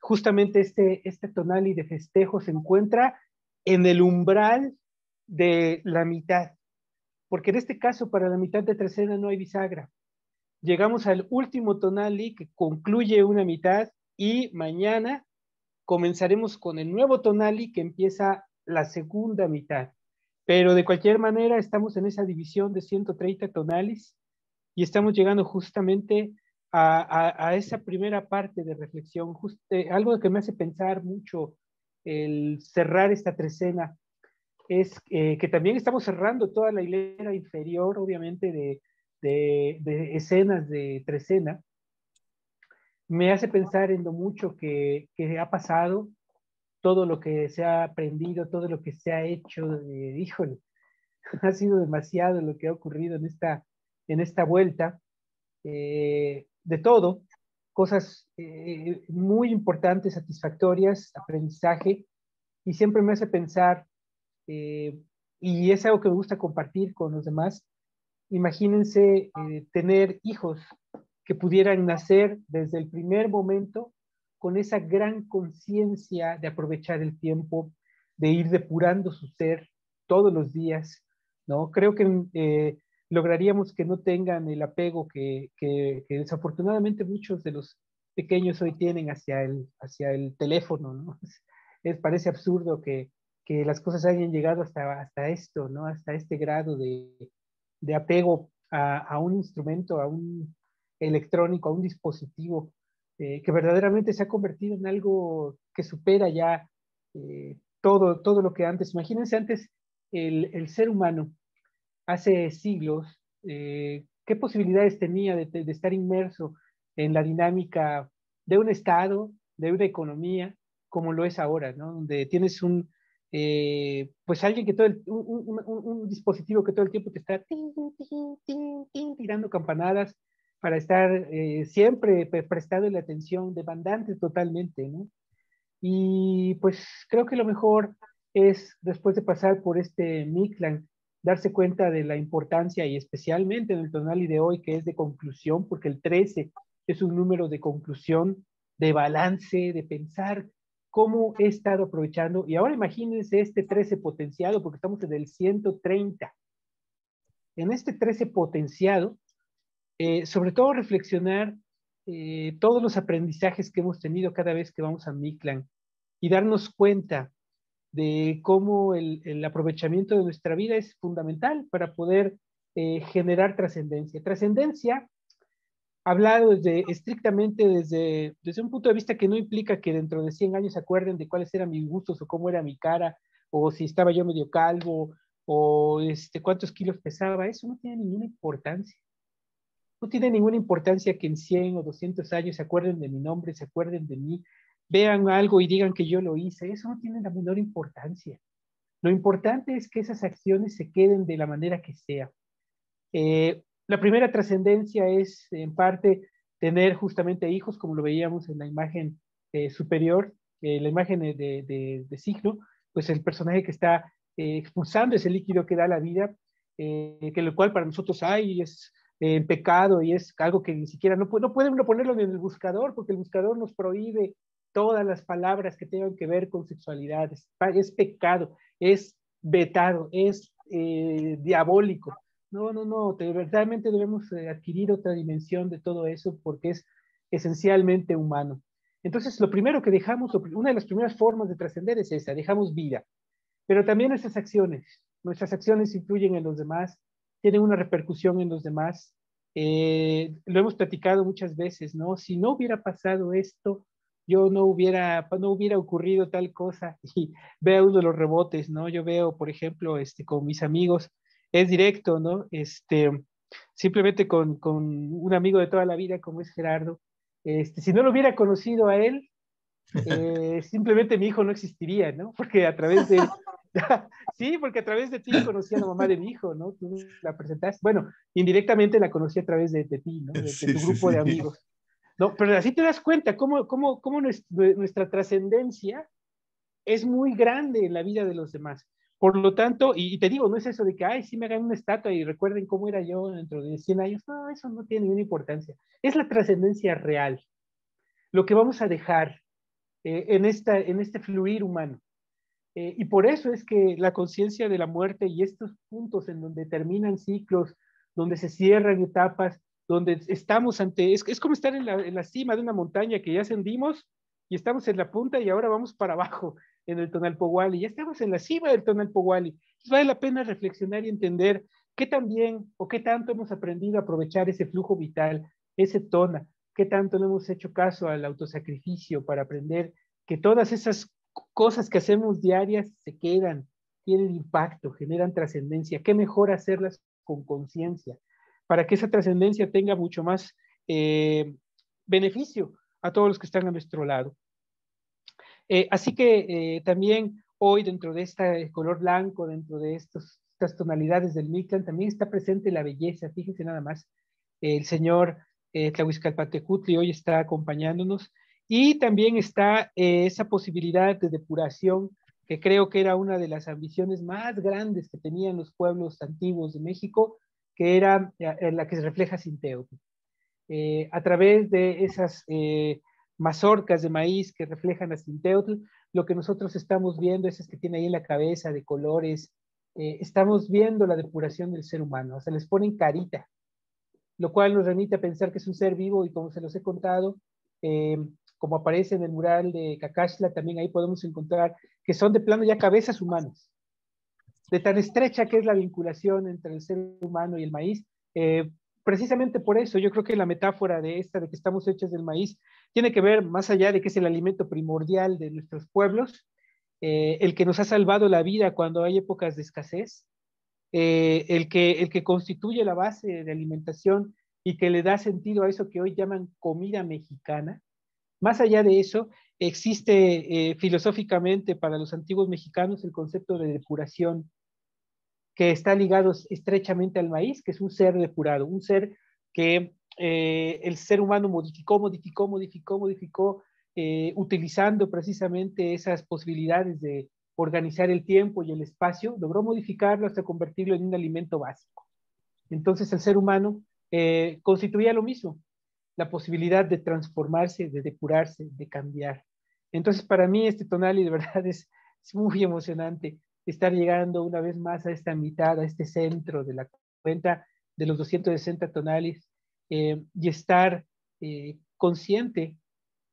justamente este, este tonali de festejo se encuentra en el umbral de la mitad, porque en este caso para la mitad de tercera no hay bisagra. Llegamos al último tonali que concluye una mitad y mañana comenzaremos con el nuevo Tonali que empieza la segunda mitad. Pero de cualquier manera estamos en esa división de 130 Tonalis y estamos llegando justamente a, esa primera parte de reflexión, eh, algo que me hace pensar mucho el cerrar esta trecena es eh, que también estamos cerrando toda la hilera inferior, obviamente, de, de escenas de trecena, me hace pensar en lo mucho que, ha pasado, todo lo que se ha aprendido, todo lo que se ha hecho, eh, híjole, ha sido demasiado lo que ha ocurrido en esta, vuelta, eh, de todo, cosas eh, muy importantes, satisfactorias, aprendizaje, y siempre me hace pensar, y es algo que me gusta compartir con los demás, imagínense tener hijos que pudieran nacer desde el primer momento con esa gran conciencia de aprovechar el tiempo, de ir depurando su ser todos los días, ¿no? Creo que eh, lograríamos que no tengan el apego que, desafortunadamente muchos de los pequeños hoy tienen hacia el, hacia el teléfono, ¿no? Es, parece absurdo que, las cosas hayan llegado hasta, hasta esto, ¿no? Hasta este grado de, apego a, un instrumento, a un, electrónico, a un dispositivo eh, que verdaderamente se ha convertido en algo que supera ya eh, todo, todo lo que antes. Imagínense antes el, ser humano, hace siglos, eh, qué posibilidades tenía de, estar inmerso en la dinámica de un Estado, de una economía, como lo es ahora, Donde tienes un, pues alguien que todo un, dispositivo que todo el tiempo te está tirando campanadas para estar eh, siempre prestado la atención demandante totalmente, ¿no? Y pues creo que lo mejor es, después de pasar por este Mictlan, darse cuenta de la importancia y especialmente en el tonal y de hoy, que es de conclusión, porque el 13 es un número de conclusión, de balance, de pensar cómo he estado aprovechando. Y ahora imagínense este 13 potenciado, porque estamos en el 130. En este 13 potenciado, eh, sobre todo reflexionar eh, todos los aprendizajes que hemos tenido cada vez que vamos a Mictlán y darnos cuenta de cómo el, aprovechamiento de nuestra vida es fundamental para poder eh, generar trascendencia. Trascendencia, hablado desde, estrictamente desde, desde un punto de vista que no implica que dentro de 100 años se acuerden de cuáles eran mis gustos o cómo era mi cara o si estaba yo medio calvo o este, cuántos kilos pesaba, eso no tiene ninguna importancia. No tiene ninguna importancia que en 100 o 200 años se acuerden de mi nombre, se acuerden de mí, vean algo y digan que yo lo hice. Eso no tiene la menor importancia. Lo importante es que esas acciones se queden de la manera que sea. Eh, la primera trascendencia es, en parte, tener justamente hijos, como lo veíamos en la imagen eh, superior, eh, la imagen de, de, signo, pues el personaje que está expulsando ese líquido que da la vida, que lo cual para nosotros hay es en eh, pecado y es algo que ni siquiera no, no ponerlo en el buscador porque el buscador nos prohíbe todas las palabras que tengan que ver con sexualidad. Es, pecado, es vetado, es eh, diabólico. No, no, no, te, verdaderamente debemos eh, adquirir otra dimensión de todo eso porque es esencialmente humano. Entonces, lo primero que dejamos, una de las primeras formas de trascender es esa, dejamos vida, pero también nuestras acciones. Nuestras acciones influyen en los demás tiene una repercusión en los demás. Eh, lo hemos platicado muchas veces, ¿no? Si no hubiera pasado esto, yo no hubiera, pues, no hubiera ocurrido tal cosa y veo uno de los rebotes, ¿no? Yo veo, por ejemplo, este, con mis amigos, es directo, ¿no? Este, simplemente con, un amigo de toda la vida como es Gerardo, este, si no lo hubiera conocido a él, eh, simplemente mi hijo no existiría, ¿no? Porque a través de sí, porque a través de ti conocí a la mamá de mi hijo, ¿no? Tú la presentaste. Bueno, indirectamente la conocí a través de, ti, ¿no? De, tu grupo de amigos. No, pero así te das cuenta cómo, cómo, cómo nuestra, trascendencia es muy grande en la vida de los demás. Por lo tanto, y, te digo, no es eso de que, ay, sí me hagan una estatua y recuerden cómo era yo dentro de 100 años. No, eso no tiene ninguna importancia. Es la trascendencia real. Lo que vamos a dejar eh, en, esta, en este fluir humano. Eh, y por eso es que la conciencia de la muerte y estos puntos en donde terminan ciclos, donde se cierran etapas, donde estamos ante, es, es como estar en la, cima de una montaña que ya ascendimos y estamos en la punta y ahora vamos para abajo en el Tonalpohuali, ya estamos en la cima del Tonalpohuali. vale la pena reflexionar y entender qué tan bien o qué tanto hemos aprendido a aprovechar ese flujo vital, ese tona, qué tanto le hemos hecho caso al autosacrificio para aprender que todas esas cosas que hacemos diarias se quedan, tienen impacto, generan trascendencia. Qué mejor hacerlas con conciencia para que esa trascendencia tenga mucho más eh, beneficio a todos los que están a nuestro lado. Eh, así que eh, también hoy dentro de este color blanco, dentro de estas tonalidades del Mictlán, también está presente la belleza. Fíjense nada más, el señor Tlahuizcalpatecutli hoy está acompañándonos y también está eh, esa posibilidad de depuración, que creo que era una de las ambiciones más grandes que tenían los pueblos antiguos de México, que era eh, la que se refleja sinteotl Eh, a través de esas eh, mazorcas de maíz que reflejan a Sinteotl, lo que nosotros estamos viendo, es que tiene ahí en la cabeza de colores, estamos viendo la depuración del ser humano, o sea, les ponen carita, lo cual nos remite a pensar que es un ser vivo y como se los he contado, como aparece en el mural de Cacashla, también ahí podemos encontrar que son de plano ya cabezas humanas, de tan estrecha que es la vinculación entre el ser humano y el maíz. Eh, precisamente por eso yo creo que la metáfora de esta, de que estamos hechos del maíz, tiene que ver más allá de que es el alimento primordial de nuestros pueblos, eh, el que nos ha salvado la vida cuando hay épocas de escasez, eh, el, que, el que constituye la base de alimentación y que le da sentido a eso que hoy llaman comida mexicana, más allá de eso, existe eh, filosóficamente para los antiguos mexicanos el concepto de depuración, que está ligado estrechamente al maíz, que es un ser depurado, un ser que eh, el ser humano modificó, modificó, modificó, modificó, eh, utilizando precisamente esas posibilidades de organizar el tiempo y el espacio, logró modificarlo hasta convertirlo en un alimento básico. Entonces el ser humano constituía lo mismo, la posibilidad de transformarse, de depurarse, de cambiar. Entonces, para mí este tonal y de verdad es, muy emocionante estar llegando una vez más a esta mitad, a este centro de la cuenta de los 260 tonales eh, y estar eh, consciente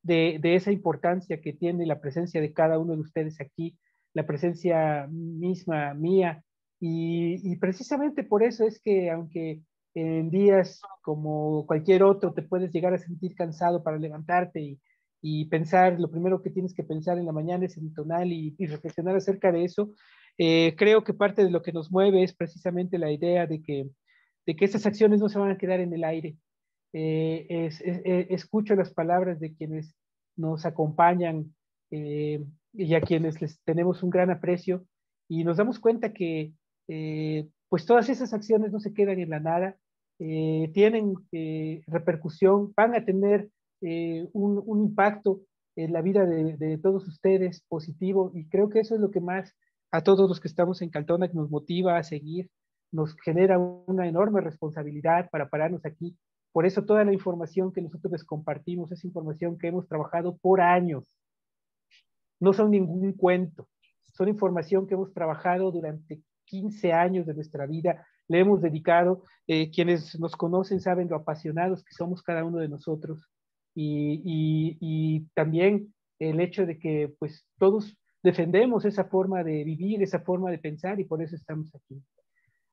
de, esa importancia que tiene la presencia de cada uno de ustedes aquí, la presencia misma mía. y precisamente por eso es que aunque en días como cualquier otro te puedes llegar a sentir cansado para levantarte y, y pensar, lo primero que tienes que pensar en la mañana es en tonal y, reflexionar acerca de eso, eh, creo que parte de lo que nos mueve es precisamente la idea de que, de que esas acciones no se van a quedar en el aire. Eh, eh, escucho las palabras de quienes nos acompañan y a quienes les tenemos un gran aprecio y nos damos cuenta que pues todas esas acciones no se quedan en la nada, eh, tienen eh, repercusión, van a tener eh, un, impacto en la vida de, todos ustedes positivo y creo que eso es lo que más a todos los que estamos en Cantona nos motiva a seguir, nos genera una enorme responsabilidad para pararnos aquí. Por eso toda la información que nosotros les compartimos es información que hemos trabajado por años. No son ningún cuento, son información que hemos trabajado durante 15 años de nuestra vida le hemos dedicado. Eh, quienes nos conocen saben lo apasionados que somos cada uno de nosotros. Y, y, también el hecho de que pues todos defendemos esa forma de vivir, esa forma de pensar y por eso estamos aquí.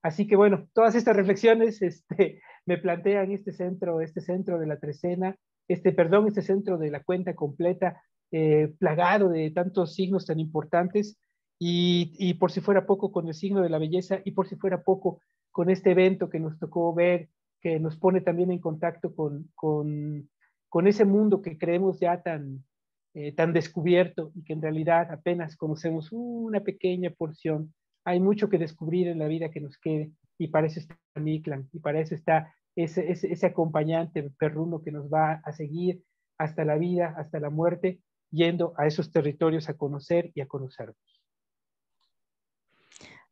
Así que bueno, todas estas reflexiones este, me plantean este centro, este centro de la trecena, este, perdón, este centro de la cuenta completa, eh, plagado de tantos signos tan importantes y, y por si fuera poco con el signo de la belleza y por si fuera poco con este evento que nos tocó ver, que nos pone también en contacto con, ese mundo que creemos ya tan, eh, tan descubierto y que en realidad apenas conocemos una pequeña porción. Hay mucho que descubrir en la vida que nos quede y para eso está clan, y para eso está ese, ese acompañante perruno que nos va a seguir hasta la vida, hasta la muerte, yendo a esos territorios a conocer y a conocernos.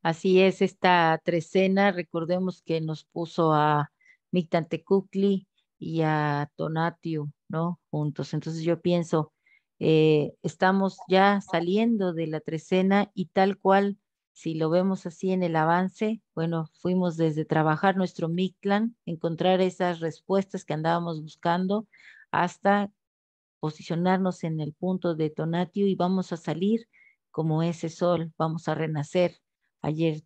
Así es, esta trecena, recordemos que nos puso a Mictantecucli y a Tonatiu, ¿no? Juntos. Entonces yo pienso, eh, estamos ya saliendo de la trecena y tal cual, si lo vemos así en el avance, bueno, fuimos desde trabajar nuestro Mictlan, encontrar esas respuestas que andábamos buscando, hasta posicionarnos en el punto de Tonatiu y vamos a salir como ese sol, vamos a renacer Ayer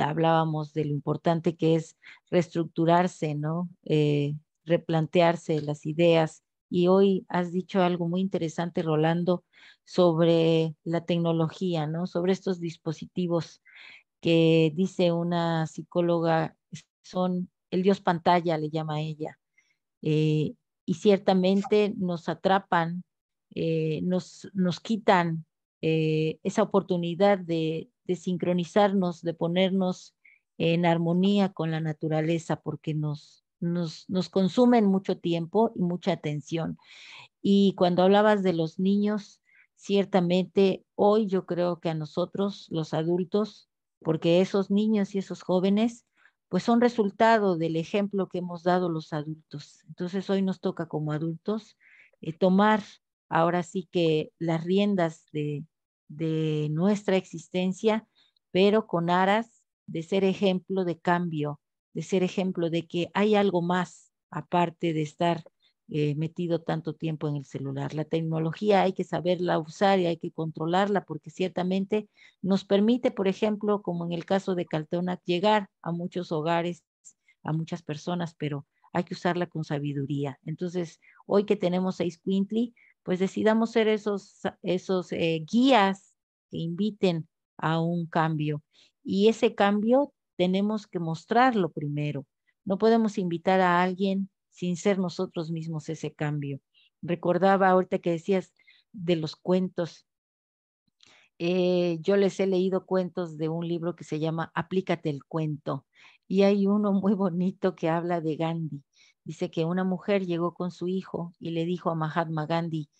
hablábamos de lo importante que es reestructurarse, ¿no? Eh, replantearse las ideas. Y hoy has dicho algo muy interesante, Rolando, sobre la tecnología, ¿no? Sobre estos dispositivos que dice una psicóloga son el dios pantalla, le llama ella. Eh, y ciertamente nos atrapan, eh, nos, nos quitan esa oportunidad de, de sincronizarnos, de ponernos en armonía con la naturaleza, porque nos, nos, consumen mucho tiempo y mucha atención. Y cuando hablabas de los niños, ciertamente hoy yo creo que a nosotros, los adultos, porque esos niños y esos jóvenes, pues son resultado del ejemplo que hemos dado los adultos. Entonces hoy nos toca como adultos eh, tomar ahora sí que las riendas de, de nuestra existencia, pero con aras de ser ejemplo de cambio, de ser ejemplo de que hay algo más aparte de estar eh, metido tanto tiempo en el celular. La tecnología hay que saberla usar y hay que controlarla porque ciertamente nos permite, por ejemplo, como en el caso de caltonat llegar a muchos hogares, a muchas personas, pero hay que usarla con sabiduría. Entonces, hoy que tenemos a Quintly, pues decidamos ser esos, esos eh, guías que inviten a un cambio. Y ese cambio tenemos que mostrarlo primero. No podemos invitar a alguien sin ser nosotros mismos ese cambio. Recordaba ahorita que decías de los cuentos. Eh, yo les he leído cuentos de un libro que se llama Aplícate el cuento. Y hay uno muy bonito que habla de Gandhi. Dice que una mujer llegó con su hijo y le dijo a Mahatma Gandhi,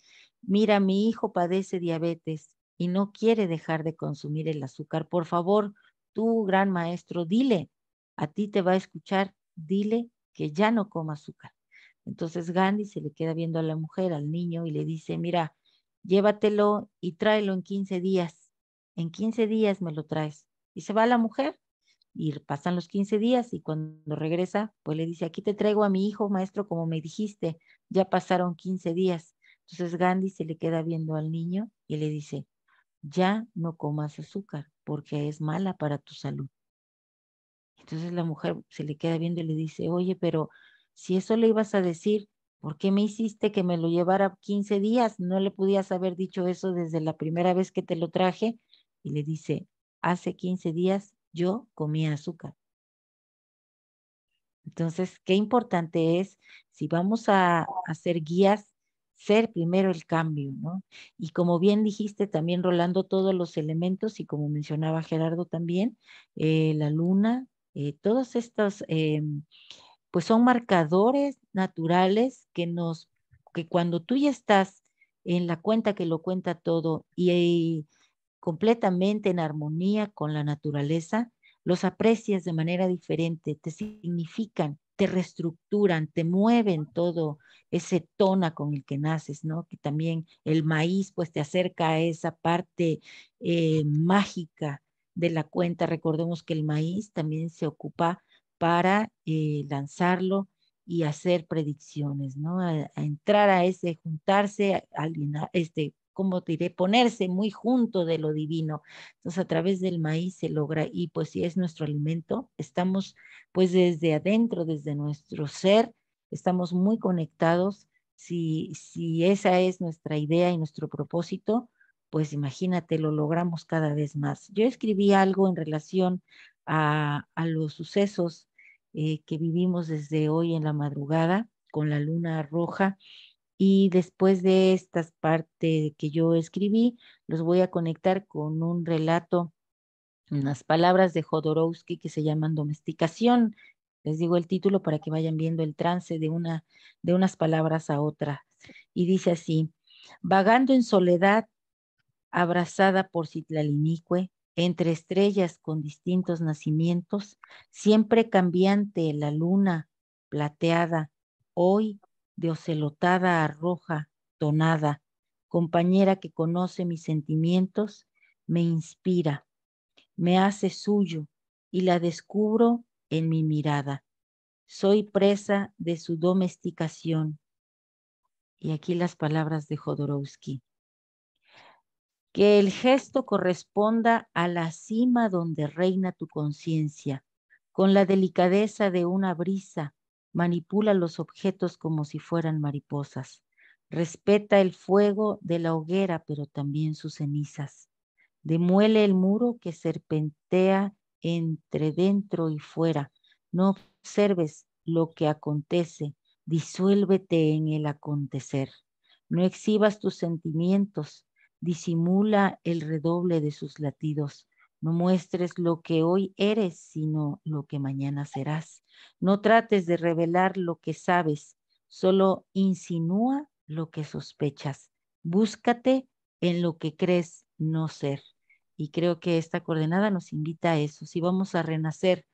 mira, mi hijo padece diabetes y no quiere dejar de consumir el azúcar. Por favor, tú, gran maestro, dile, a ti te va a escuchar, dile que ya no coma azúcar. Entonces Gandhi se le queda viendo a la mujer, al niño, y le dice, mira, llévatelo y tráelo en 15 días. En 15 días me lo traes. Y se va la mujer y pasan los 15 días y cuando regresa, pues le dice, aquí te traigo a mi hijo, maestro, como me dijiste, ya pasaron 15 días. Entonces Gandhi se le queda viendo al niño y le dice, ya no comas azúcar porque es mala para tu salud. Entonces la mujer se le queda viendo y le dice, oye, pero si eso le ibas a decir, ¿por qué me hiciste que me lo llevara 15 días? No le podías haber dicho eso desde la primera vez que te lo traje. Y le dice, hace 15 días yo comía azúcar. Entonces, qué importante es, si vamos a hacer guías, ser primero el cambio, ¿no? Y como bien dijiste también, Rolando, todos los elementos y como mencionaba Gerardo también, eh, la luna, eh, todos estos, eh, pues son marcadores naturales que nos, que cuando tú ya estás en la cuenta que lo cuenta todo y, y completamente en armonía con la naturaleza, los aprecias de manera diferente, te significan, te reestructuran, te mueven todo ese tono con el que naces, ¿no? Que también el maíz pues te acerca a esa parte eh, mágica de la cuenta. Recordemos que el maíz también se ocupa para eh, lanzarlo y hacer predicciones, ¿no? A, entrar a ese, juntarse, a, a, este, como diré, ponerse muy junto de lo divino. Entonces, a través del maíz se logra, y pues si es nuestro alimento, estamos pues desde adentro, desde nuestro ser, estamos muy conectados. Si, si esa es nuestra idea y nuestro propósito, pues imagínate, lo logramos cada vez más. Yo escribí algo en relación a, los sucesos eh, que vivimos desde hoy en la madrugada con la luna roja y después de estas partes que yo escribí, los voy a conectar con un relato, unas palabras de Jodorowsky que se llaman Domesticación. Les digo el título para que vayan viendo el trance de, una, de unas palabras a otra. Y dice así, vagando en soledad, abrazada por Citlalinique, entre estrellas con distintos nacimientos, siempre cambiante la luna plateada, hoy de ocelotada a roja tonada, compañera que conoce mis sentimientos, me inspira, me hace suyo y la descubro en mi mirada. Soy presa de su domesticación. Y aquí las palabras de Jodorowsky. Que el gesto corresponda a la cima donde reina tu conciencia, con la delicadeza de una brisa, manipula los objetos como si fueran mariposas. Respeta el fuego de la hoguera, pero también sus cenizas. Demuele el muro que serpentea entre dentro y fuera. No observes lo que acontece, disuélvete en el acontecer. No exhibas tus sentimientos, disimula el redoble de sus latidos. No muestres lo que hoy eres, sino lo que mañana serás. No trates de revelar lo que sabes, solo insinúa lo que sospechas. Búscate en lo que crees no ser. Y creo que esta coordenada nos invita a eso. Si vamos a renacer,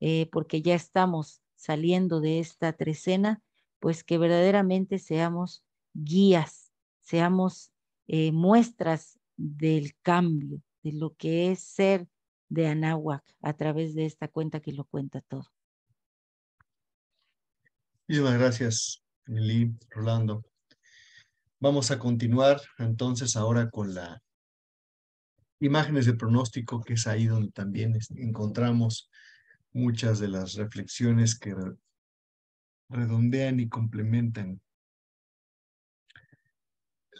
eh, porque ya estamos saliendo de esta trecena, pues que verdaderamente seamos guías, seamos eh, muestras del cambio, de lo que es ser de Anáhuac a través de esta cuenta que lo cuenta todo. Muchísimas gracias, Emily, Rolando. Vamos a continuar entonces ahora con las imágenes de pronóstico, que es ahí donde también encontramos muchas de las reflexiones que redondean y complementan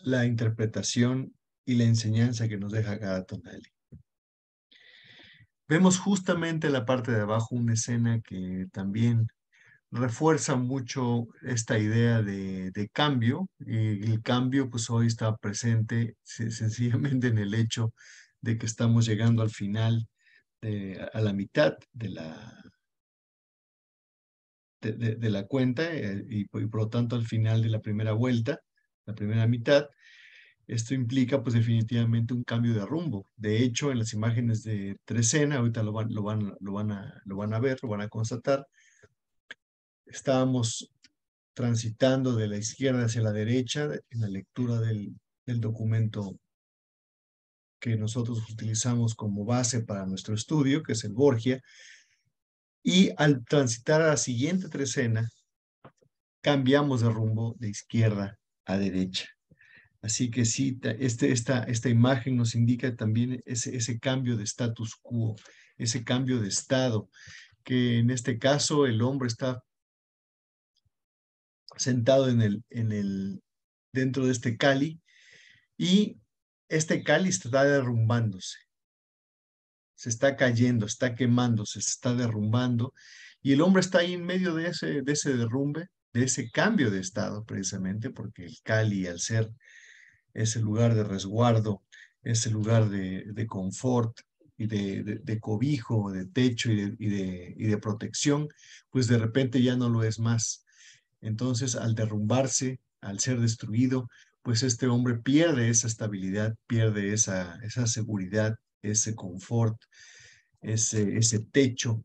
la interpretación y la enseñanza que nos deja cada tonal. Vemos justamente la parte de abajo una escena que también refuerza mucho esta idea de, cambio. Y el cambio pues hoy está presente sencillamente en el hecho de que estamos llegando al final, a la mitad de la, de, la cuenta eh, y, por lo tanto al final de la primera vuelta, la primera mitad, esto implica pues definitivamente un cambio de rumbo. De hecho, en las imágenes de Tresena, ahorita lo van, lo van, a, lo van a ver, lo van a constatar, estábamos transitando de la izquierda hacia la derecha en la lectura del, documento que nosotros utilizamos como base para nuestro estudio, que es el Borgia, y al transitar a la siguiente Tresena, cambiamos de rumbo de izquierda a derecha. Así que sí, este, esta, imagen nos indica también ese, ese cambio de status quo, ese cambio de estado, que en este caso el hombre está sentado en el, en el, dentro de este cali y este cali está derrumbándose, se está cayendo, está quemándose, se está derrumbando y el hombre está ahí en medio de ese, de ese derrumbe, de ese cambio de estado precisamente, porque el cali al ser ese lugar de resguardo, ese lugar de, confort y de, cobijo, de techo y, de, protección, pues de repente ya no lo es más. Entonces, al derrumbarse, al ser destruido, pues este hombre pierde esa estabilidad, pierde esa, esa seguridad, ese confort, ese, ese techo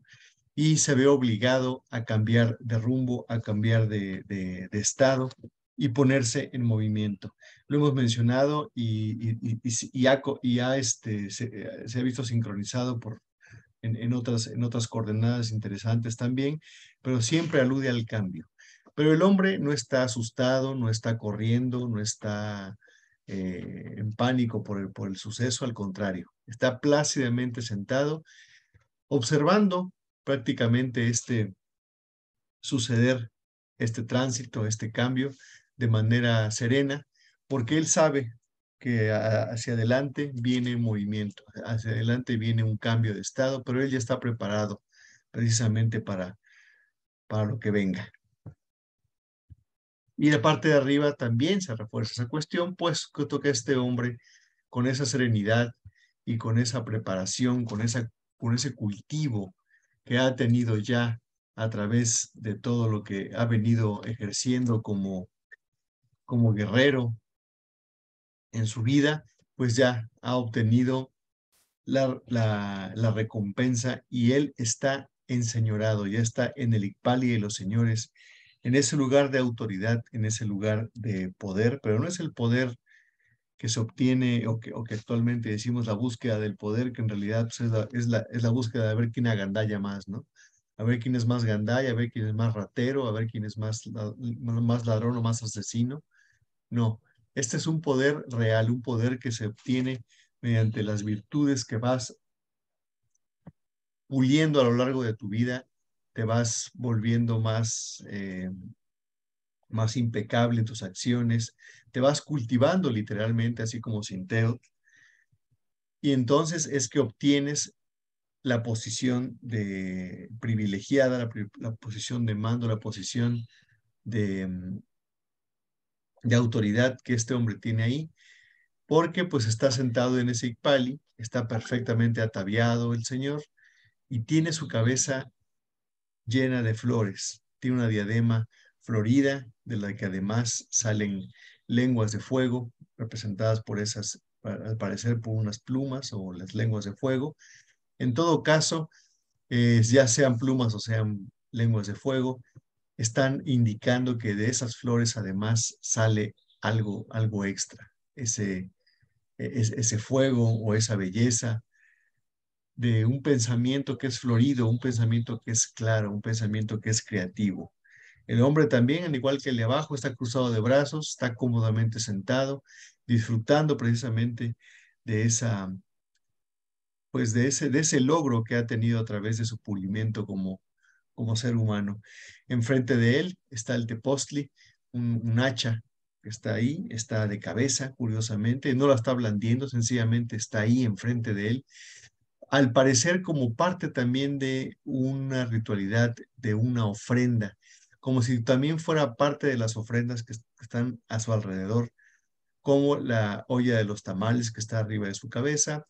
y se ve obligado a cambiar de rumbo, a cambiar de, de, de, estado y ponerse en movimiento. Lo hemos mencionado y, y, este, se, ha visto sincronizado por, en, otras, en otras coordenadas interesantes también, pero siempre alude al cambio. Pero el hombre no está asustado, no está corriendo, no está eh, en pánico por el, por el suceso, al contrario, está plácidamente sentado, observando prácticamente este suceder, este tránsito, este cambio, de manera serena, porque él sabe que hacia adelante viene movimiento, hacia adelante viene un cambio de estado, pero él ya está preparado precisamente para, para lo que venga. Y la parte de arriba también se refuerza esa cuestión, pues que toca este hombre con esa serenidad y con esa preparación, con, esa, con ese cultivo que ha tenido ya a través de todo lo que ha venido ejerciendo como como guerrero en su vida, pues ya ha obtenido la, la, recompensa y él está enseñorado, ya está en el Iqpali y los señores, en ese lugar de autoridad, en ese lugar de poder, pero no es el poder que se obtiene o que, o que actualmente decimos la búsqueda del poder, que en realidad pues, es, la, es, la, búsqueda de ver quién agandalla más, ¿no? A ver quién es más gandalla, a ver quién es más ratero, a ver quién es más, más ladrón o más asesino. No, este es un poder real, un poder que se obtiene mediante las virtudes que vas puliendo a lo largo de tu vida, te vas volviendo más, eh, más impecable en tus acciones, te vas cultivando literalmente, así como Sinteo, y entonces es que obtienes la posición de privilegiada, la posición de mando, la posición de, de autoridad que este hombre tiene ahí, porque pues está sentado en ese Iqbali, está perfectamente ataviado el Señor y tiene su cabeza llena de flores, tiene una diadema florida de la que además salen lenguas de fuego representadas por esas, al parecer por unas plumas o las lenguas de fuego. En todo caso, ya sean plumas o sean lenguas de fuego, están indicando que de esas flores además sale algo, algo extra, ese, e-, ese fuego o esa belleza de un pensamiento que es florido, un pensamiento que es claro, un pensamiento que es creativo. El hombre también, al igual que el de abajo, está cruzado de brazos, está cómodamente sentado, disfrutando precisamente de esa, pues de ese, de ese logro que ha tenido a través de su pulimento como como ser humano. Enfrente de él está el tepostli, un, un hacha que está ahí, está de cabeza, curiosamente, no la está blandiendo, sencillamente está ahí enfrente de él, al parecer como parte también de una ritualidad, de una ofrenda, como si también fuera parte de las ofrendas que están a su alrededor, como la olla de los tamales que está arriba de su cabeza,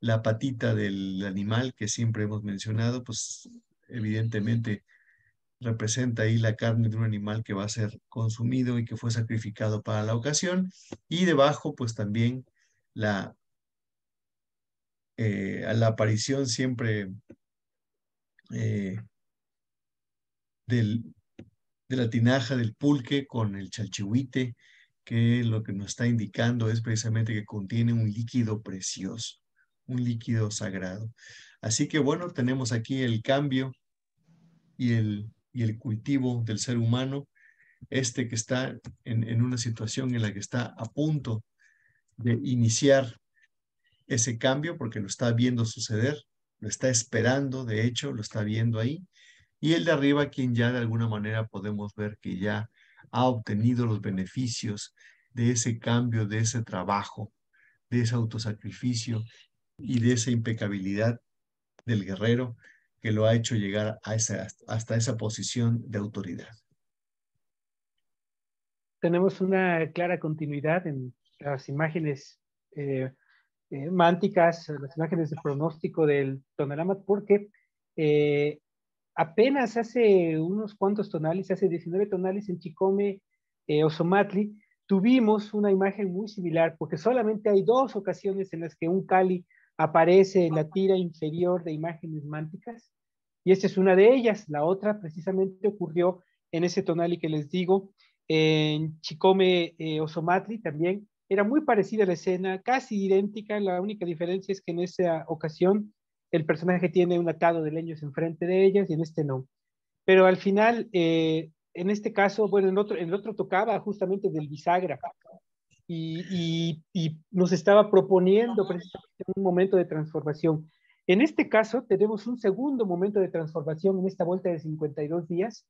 la patita del animal que siempre hemos mencionado, pues evidentemente representa ahí la carne de un animal que va a ser consumido y que fue sacrificado para la ocasión. Y debajo, pues también la, eh, la aparición siempre eh, de la tinaja del pulque con el chalchihuite, que lo que nos está indicando es precisamente que contiene un líquido precioso, un líquido sagrado. Así que bueno, tenemos aquí el cambio y el, y el cultivo del ser humano, este que está en, en una situación en la que está a punto de iniciar ese cambio porque lo está viendo suceder, lo está esperando, de hecho, lo está viendo ahí. Y el de arriba, quien ya de alguna manera podemos ver que ya ha obtenido los beneficios de ese cambio, de ese trabajo, de ese autosacrificio y de esa impecabilidad del guerrero que lo ha hecho llegar a esa, hasta esa posición de autoridad. Tenemos una clara continuidad en las imágenes eh, eh, mánticas, las imágenes de pronóstico del tonalamat, porque eh, apenas hace unos cuantos tonales, hace 19 tonales en Chicome, Osomatli, tuvimos una imagen muy similar, porque solamente hay dos ocasiones en las que un cali aparece en la tira inferior de imágenes mánticas y esta es una de ellas. La otra precisamente ocurrió en ese y que les digo, en Chicome eh, también. Era muy parecida la escena, casi idéntica. La única diferencia es que en esa ocasión el personaje tiene un atado de leños enfrente de ellas y en este no. Pero al final, eh, en este caso, bueno, en, otro, en el otro tocaba justamente del bisagra y, nos estaba proponiendo precisamente un momento de transformación. En este caso, tenemos un segundo momento de transformación en esta vuelta de 52 días.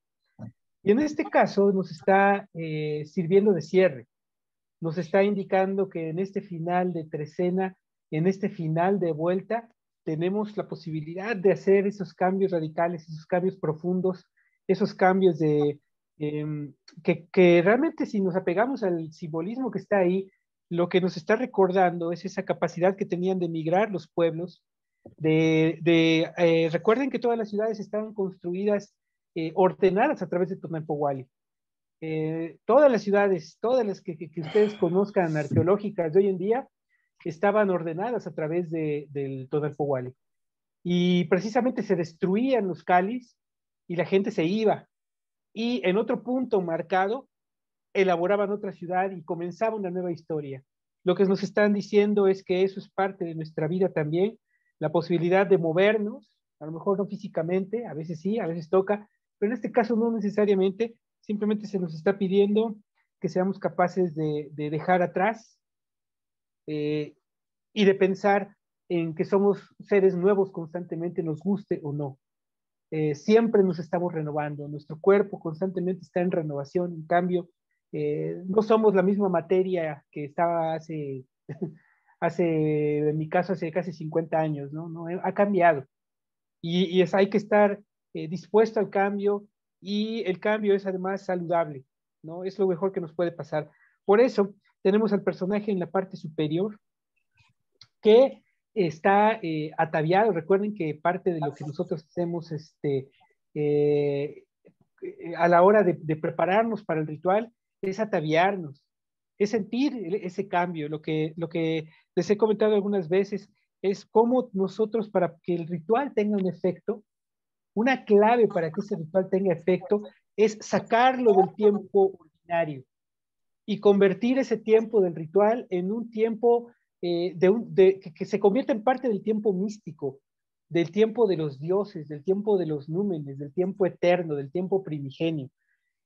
Y en este caso nos está eh, sirviendo de cierre. Nos está indicando que en este final de trecena, en este final de vuelta, tenemos la posibilidad de hacer esos cambios radicales, esos cambios profundos, esos cambios de, Em, que, realmente si nos apegamos al simbolismo que está ahí, lo que nos está recordando es esa capacidad que tenían de migrar los pueblos, de, eh, recuerden que todas las ciudades estaban construidas eh, ordenadas a través de Tonalpohuali eh, todas las ciudades, todas las que, ustedes conozcan arqueológicas de hoy en día, estaban ordenadas a través de, del Y precisamente se destruían los cáliz y la gente se iba y en otro punto marcado elaboraban otra ciudad y comenzaba una nueva historia. Lo que nos están diciendo es que eso es parte de nuestra vida también, la posibilidad de movernos, a lo mejor no físicamente, a veces sí, a veces toca, pero en este caso no necesariamente, simplemente se nos está pidiendo que seamos capaces de, dejar atrás eh, y de pensar en que somos seres nuevos constantemente, nos guste o no. Eh, siempre nos estamos renovando, nuestro cuerpo constantemente está en renovación, en cambio, eh, no somos la misma materia que estaba hace, hace, en mi caso, hace casi 50 años, ¿no? Eh, ha cambiado. Y, es, hay que estar dispuesto al cambio y el cambio es además saludable, ¿no? Es lo mejor que nos puede pasar. Por eso tenemos al personaje en la parte superior que está eh, ataviado. Recuerden que parte de lo que nosotros hacemos este, eh, eh, a la hora de, prepararnos para el ritual es ataviarnos, es sentir e-, ese cambio. Lo que, lo que les he comentado algunas veces es cómo nosotros, para que el ritual tenga un efecto, una clave para que ese ritual tenga efecto es sacarlo del tiempo ordinario y convertir ese tiempo del ritual en un tiempo eh, de que, se convierta en parte del tiempo místico, del tiempo de los dioses, del tiempo de los númenes, del tiempo eterno, del tiempo primigenio.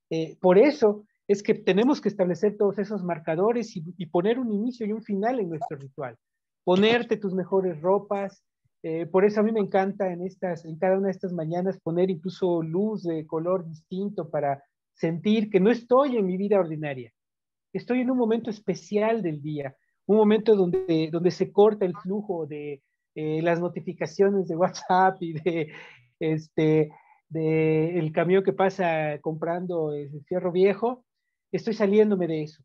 Eh, por eso es que tenemos que establecer todos esos marcadores y, poner un inicio y un final en nuestro ritual. Ponerte tus mejores ropas. Eh, por eso a mí me encanta en, estas, en cada una de estas mañanas poner incluso luz de color distinto para sentir que no estoy en mi vida ordinaria. Estoy en un momento especial del día, un momento donde, donde se corta el flujo de eh, las notificaciones de WhatsApp y de este de el camión que pasa comprando el este, fierro viejo, estoy saliéndome de eso.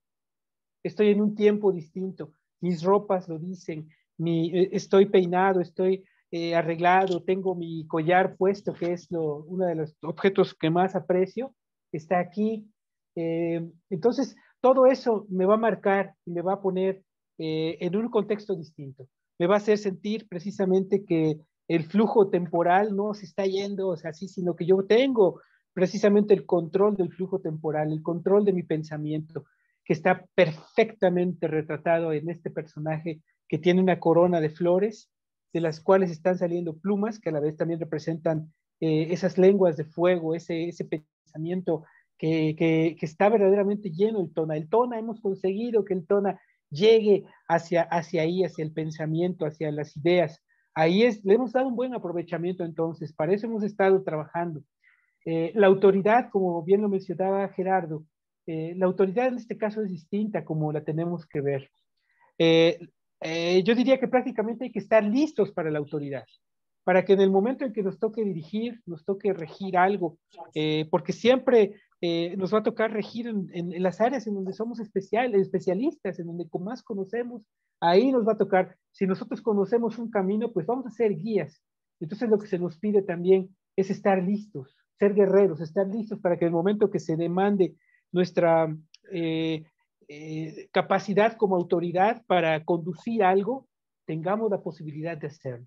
Estoy en un tiempo distinto. Mis ropas lo dicen, mi, eh, estoy peinado, estoy eh, arreglado, tengo mi collar puesto, que es lo, uno de los objetos que más aprecio, está aquí. entonces, todo eso me va a marcar y me va a poner eh, en un contexto distinto. Me va a hacer sentir precisamente que el flujo temporal no se está yendo o así, sino que yo tengo precisamente el control del flujo temporal, el control de mi pensamiento, que está perfectamente retratado en este personaje que tiene una corona de flores, de las cuales están saliendo plumas, que a la vez también representan eh, esas lenguas de fuego, ese, ese pensamiento que, está verdaderamente lleno el tona. El tona, hemos conseguido que el tona llegue hacia, hacia ahí, hacia el pensamiento, hacia las ideas. Ahí es, le hemos dado un buen aprovechamiento entonces, para eso hemos estado trabajando. Eh, la autoridad, como bien lo mencionaba Gerardo, eh, la autoridad en este caso es distinta como la tenemos que ver. Eh, yo diría que prácticamente hay que estar listos para la autoridad, para que en el momento en que nos toque dirigir, nos toque regir algo, porque siempre eh, nos va a tocar regir en, las áreas en donde somos especiales, especialistas, en donde más conocemos, ahí nos va a tocar. Si nosotros conocemos un camino, pues vamos a ser guías. Entonces lo que se nos pide también es estar listos, ser guerreros, estar listos para que el momento que se demande nuestra eh, eh, capacidad como autoridad para conducir algo, tengamos la posibilidad de hacerlo.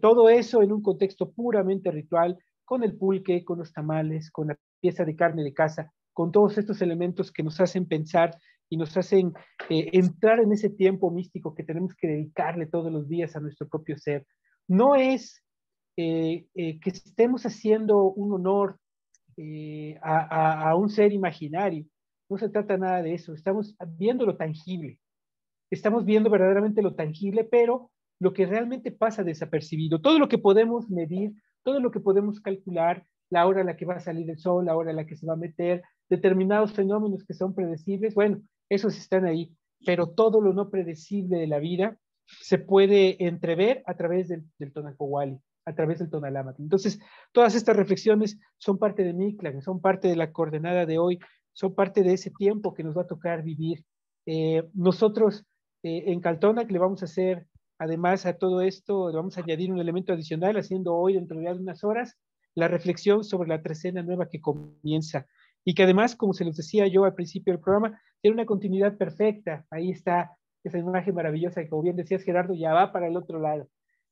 todo eso en un contexto puramente ritual, con el pulque, con los tamales, con la pieza de carne de casa, con todos estos elementos que nos hacen pensar y nos hacen eh, entrar en ese tiempo místico que tenemos que dedicarle todos los días a nuestro propio ser. No es eh, eh, que estemos haciendo un honor a, a un ser imaginario, no se trata nada de eso, estamos viendo lo tangible, estamos viendo verdaderamente lo tangible, pero lo que realmente pasa desapercibido, todo lo que podemos medir, todo lo que podemos calcular, la hora en la que va a salir el sol, la hora en la que se va a meter, determinados fenómenos que son predecibles, bueno, esos están ahí, pero todo lo no predecible de la vida se puede entrever a través del, del a través del Tonalámat. Entonces, todas estas reflexiones son parte de Mictlán, son parte de la coordenada de hoy, son parte de ese tiempo que nos va a tocar vivir. Eh, nosotros eh, en Caltona, que le vamos a hacer, además a todo esto, le vamos a añadir un elemento adicional, haciendo hoy dentro de unas horas la reflexión sobre la trecena nueva que comienza y que además, como se los decía yo al principio del programa, tiene una continuidad perfecta. Ahí está esa imagen maravillosa que, como bien decías, Gerardo, ya va para el otro lado.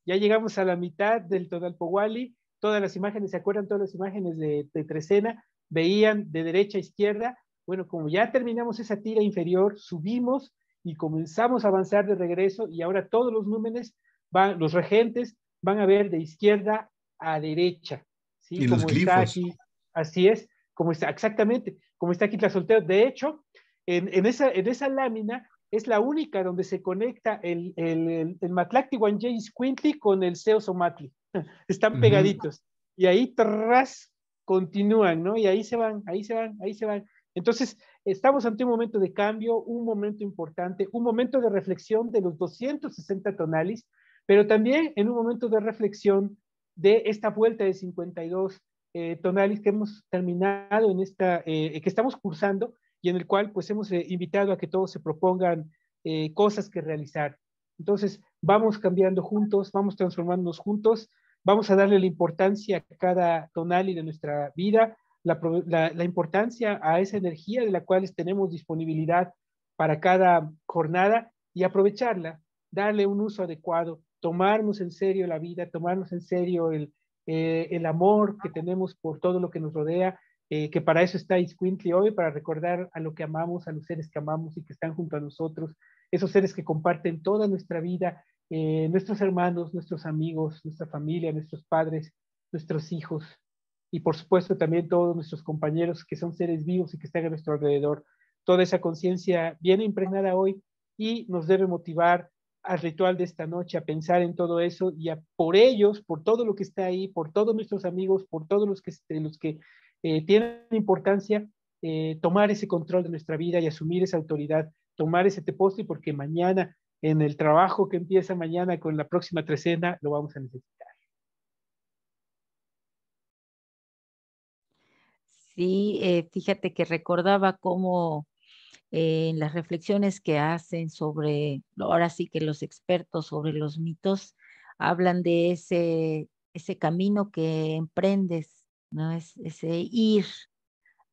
Ya llegamos a la mitad del Todalpohuali, todas las imágenes, ¿se acuerdan? Todas las imágenes de, tresena, veían de derecha a izquierda. Bueno, como ya terminamos esa tira inferior, subimos y comenzamos a avanzar de regreso y ahora todos los númenes, van, los regentes, van a ver de izquierda a derecha. Y los está así es, como está, exactamente, como está aquí la soltera. De hecho, en, esa, en esa lámina es la única donde se conecta el, el, el, el James con el seosomatli. Están pegaditos. Y ahí tras continúan, ¿no? Y ahí se van, ahí se van, ahí se van. Entonces, estamos ante un momento de cambio, un momento importante, un momento de reflexión de los 260 tonalis, pero también en un momento de reflexión de esta vuelta de 52 eh, tonales que hemos terminado en esta, eh, que estamos cursando y en el cual pues hemos eh, invitado a que todos se propongan cosas que realizar. Entonces, vamos cambiando juntos, vamos transformándonos juntos, vamos a darle la importancia a cada tonal y de nuestra vida, la, la importancia a esa energía de la cual tenemos disponibilidad para cada jornada y aprovecharla, darle un uso adecuado tomarnos en serio la vida, tomarnos en serio eh, el, amor que tenemos por todo lo que nos rodea, eh, que para eso está Isquintli hoy, para recordar a lo que amamos, a los seres que amamos y que están junto a nosotros, esos seres que comparten toda nuestra vida, eh, nuestros hermanos, nuestros amigos, nuestra familia, nuestros padres, nuestros hijos y por supuesto también todos nuestros compañeros que son seres vivos y que están a nuestro alrededor. Toda esa conciencia viene impregnada hoy y nos debe motivar al ritual de esta noche, a pensar en todo eso y a por ellos, por todo lo que está ahí, por todos nuestros amigos, por todos los que, este, eh, tienen importancia, eh, tomar ese control de nuestra vida y asumir esa autoridad, tomar ese y porque mañana, en el trabajo que empieza mañana con la próxima trecena, lo vamos a necesitar. Sí, eh, fíjate que recordaba cómo en las reflexiones que hacen sobre, ahora sí que los expertos sobre los mitos hablan de ese, ese camino que emprendes, ¿no? Es, ese ir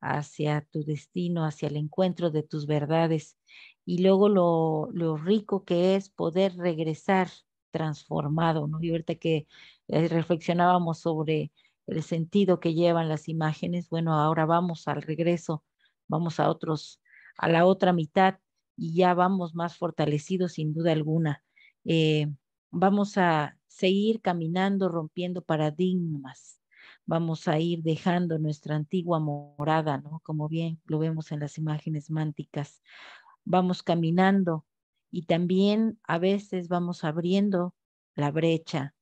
hacia tu destino, hacia el encuentro de tus verdades. Y luego lo, rico que es poder regresar transformado, ¿no? Y ahorita que eh, reflexionábamos sobre el sentido que llevan las imágenes, bueno, ahora vamos al regreso, vamos a otros a la otra mitad y ya vamos más fortalecidos sin duda alguna. Eh, vamos a seguir caminando, rompiendo paradigmas. Vamos a ir dejando nuestra antigua morada, ¿no? Como bien lo vemos en las imágenes mánticas. Vamos caminando y también a veces vamos abriendo la brecha.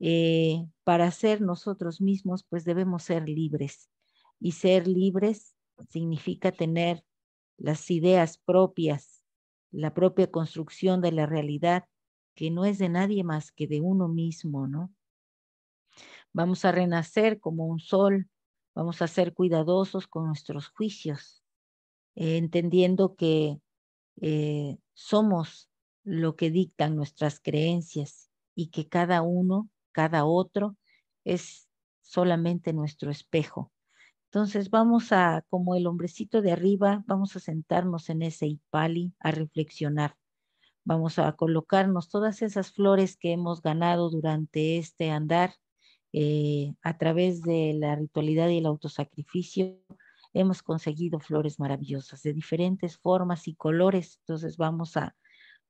Eh, para ser nosotros mismos, pues debemos ser libres. Y ser libres significa tener las ideas propias, la propia construcción de la realidad, que no es de nadie más que de uno mismo, ¿no? Vamos a renacer como un sol, vamos a ser cuidadosos con nuestros juicios, eh, entendiendo que eh, somos lo que dictan nuestras creencias y que cada uno, cada otro, es solamente nuestro espejo entonces vamos a, como el hombrecito de arriba, vamos a sentarnos en ese ipali a reflexionar. Vamos a colocarnos todas esas flores que hemos ganado durante este andar eh, a través de la ritualidad y el autosacrificio. Hemos conseguido flores maravillosas de diferentes formas y colores. Entonces vamos a,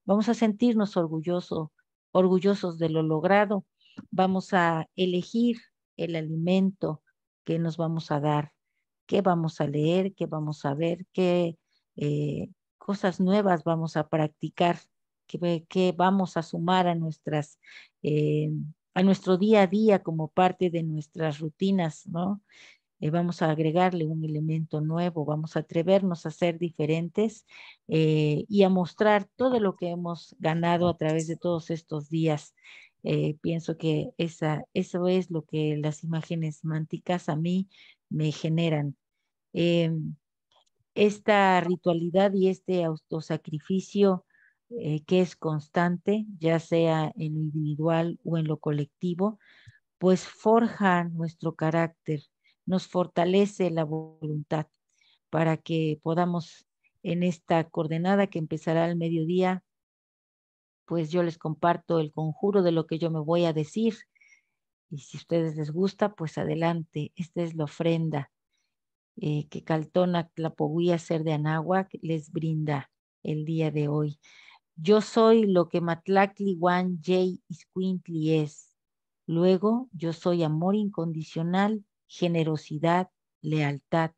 vamos a sentirnos orgullosos, orgullosos de lo logrado. Vamos a elegir el alimento, qué nos vamos a dar, qué vamos a leer, qué vamos a ver, qué eh, cosas nuevas vamos a practicar, qué, vamos a sumar a nuestras... Eh, a nuestro día a día como parte de nuestras rutinas, ¿no? Eh, vamos a agregarle un elemento nuevo, vamos a atrevernos a ser diferentes y a mostrar todo lo que hemos ganado a través de todos estos días eh, pienso que esa, eso es lo que las imágenes mánticas a mí me generan. Em, esta ritualidad y este autosacrificio eh, que es constante, ya sea en lo individual o en lo colectivo, pues forja nuestro carácter, nos fortalece la voluntad para que podamos en esta coordenada que empezará al mediodía pues yo les comparto el conjuro de lo que yo me voy a decir. Y si a ustedes les gusta, pues adelante. Esta es la ofrenda eh, que Caltona podía hacer de Anáhuac les brinda el día de hoy. Yo soy lo que Matlacli jay y Isquintli es. Luego, yo soy amor incondicional, generosidad, lealtad.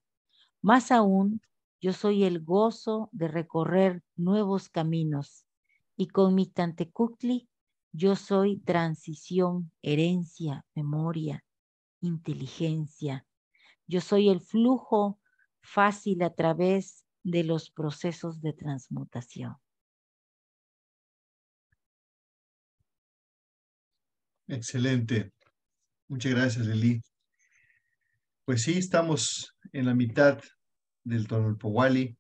Más aún, yo soy el gozo de recorrer nuevos caminos, y con mi Tantecucli yo soy transición, herencia, memoria, inteligencia. Yo soy el flujo fácil a través de los procesos de transmutación. Excelente. Muchas gracias, Lili. Pues sí, estamos en la mitad del Tonalpowali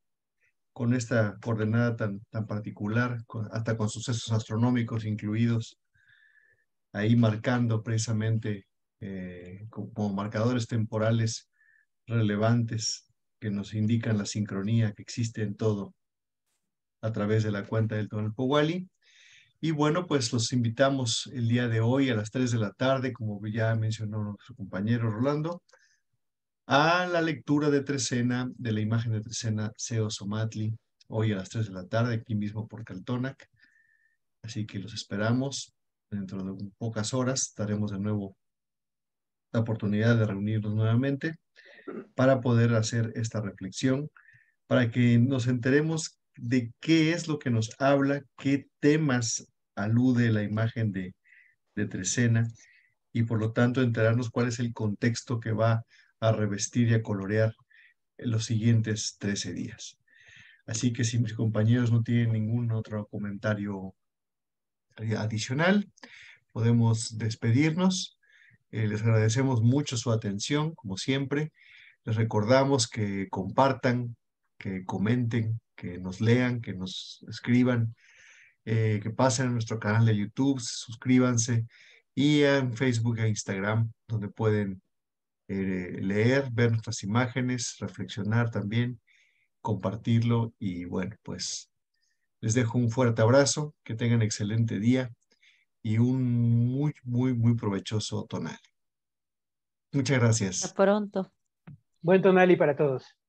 con esta coordenada tan, tan particular, hasta con sucesos astronómicos incluidos, ahí marcando precisamente eh, como, marcadores temporales relevantes que nos indican la sincronía que existe en todo a través de la cuenta del Tonel Powali. Y bueno, pues los invitamos el día de hoy a las 3 de la tarde, como ya mencionó nuestro compañero Rolando, a la lectura de Tresena de la imagen de Tresena Seo Somatli, hoy a las 3 de la tarde, aquí mismo por Caltonac. Así que los esperamos. Dentro de pocas horas estaremos de nuevo la oportunidad de reunirnos nuevamente para poder hacer esta reflexión, para que nos enteremos de qué es lo que nos habla, qué temas alude la imagen de, de y por lo tanto enterarnos cuál es el contexto que va a revestir y a colorear los siguientes 13 días. Así que si mis compañeros no tienen ningún otro comentario eh, adicional, podemos despedirnos. Eh, les agradecemos mucho su atención, como siempre. Les recordamos que compartan, que comenten, que nos lean, que nos escriban, eh, que pasen a nuestro canal de YouTube, suscríbanse y en Facebook e Instagram, donde pueden eh, leer, ver nuestras imágenes, reflexionar también, compartirlo y bueno, pues les dejo un fuerte abrazo, que tengan excelente día y un muy, muy, muy provechoso tonal. Muchas gracias. Hasta pronto. Buen y para todos.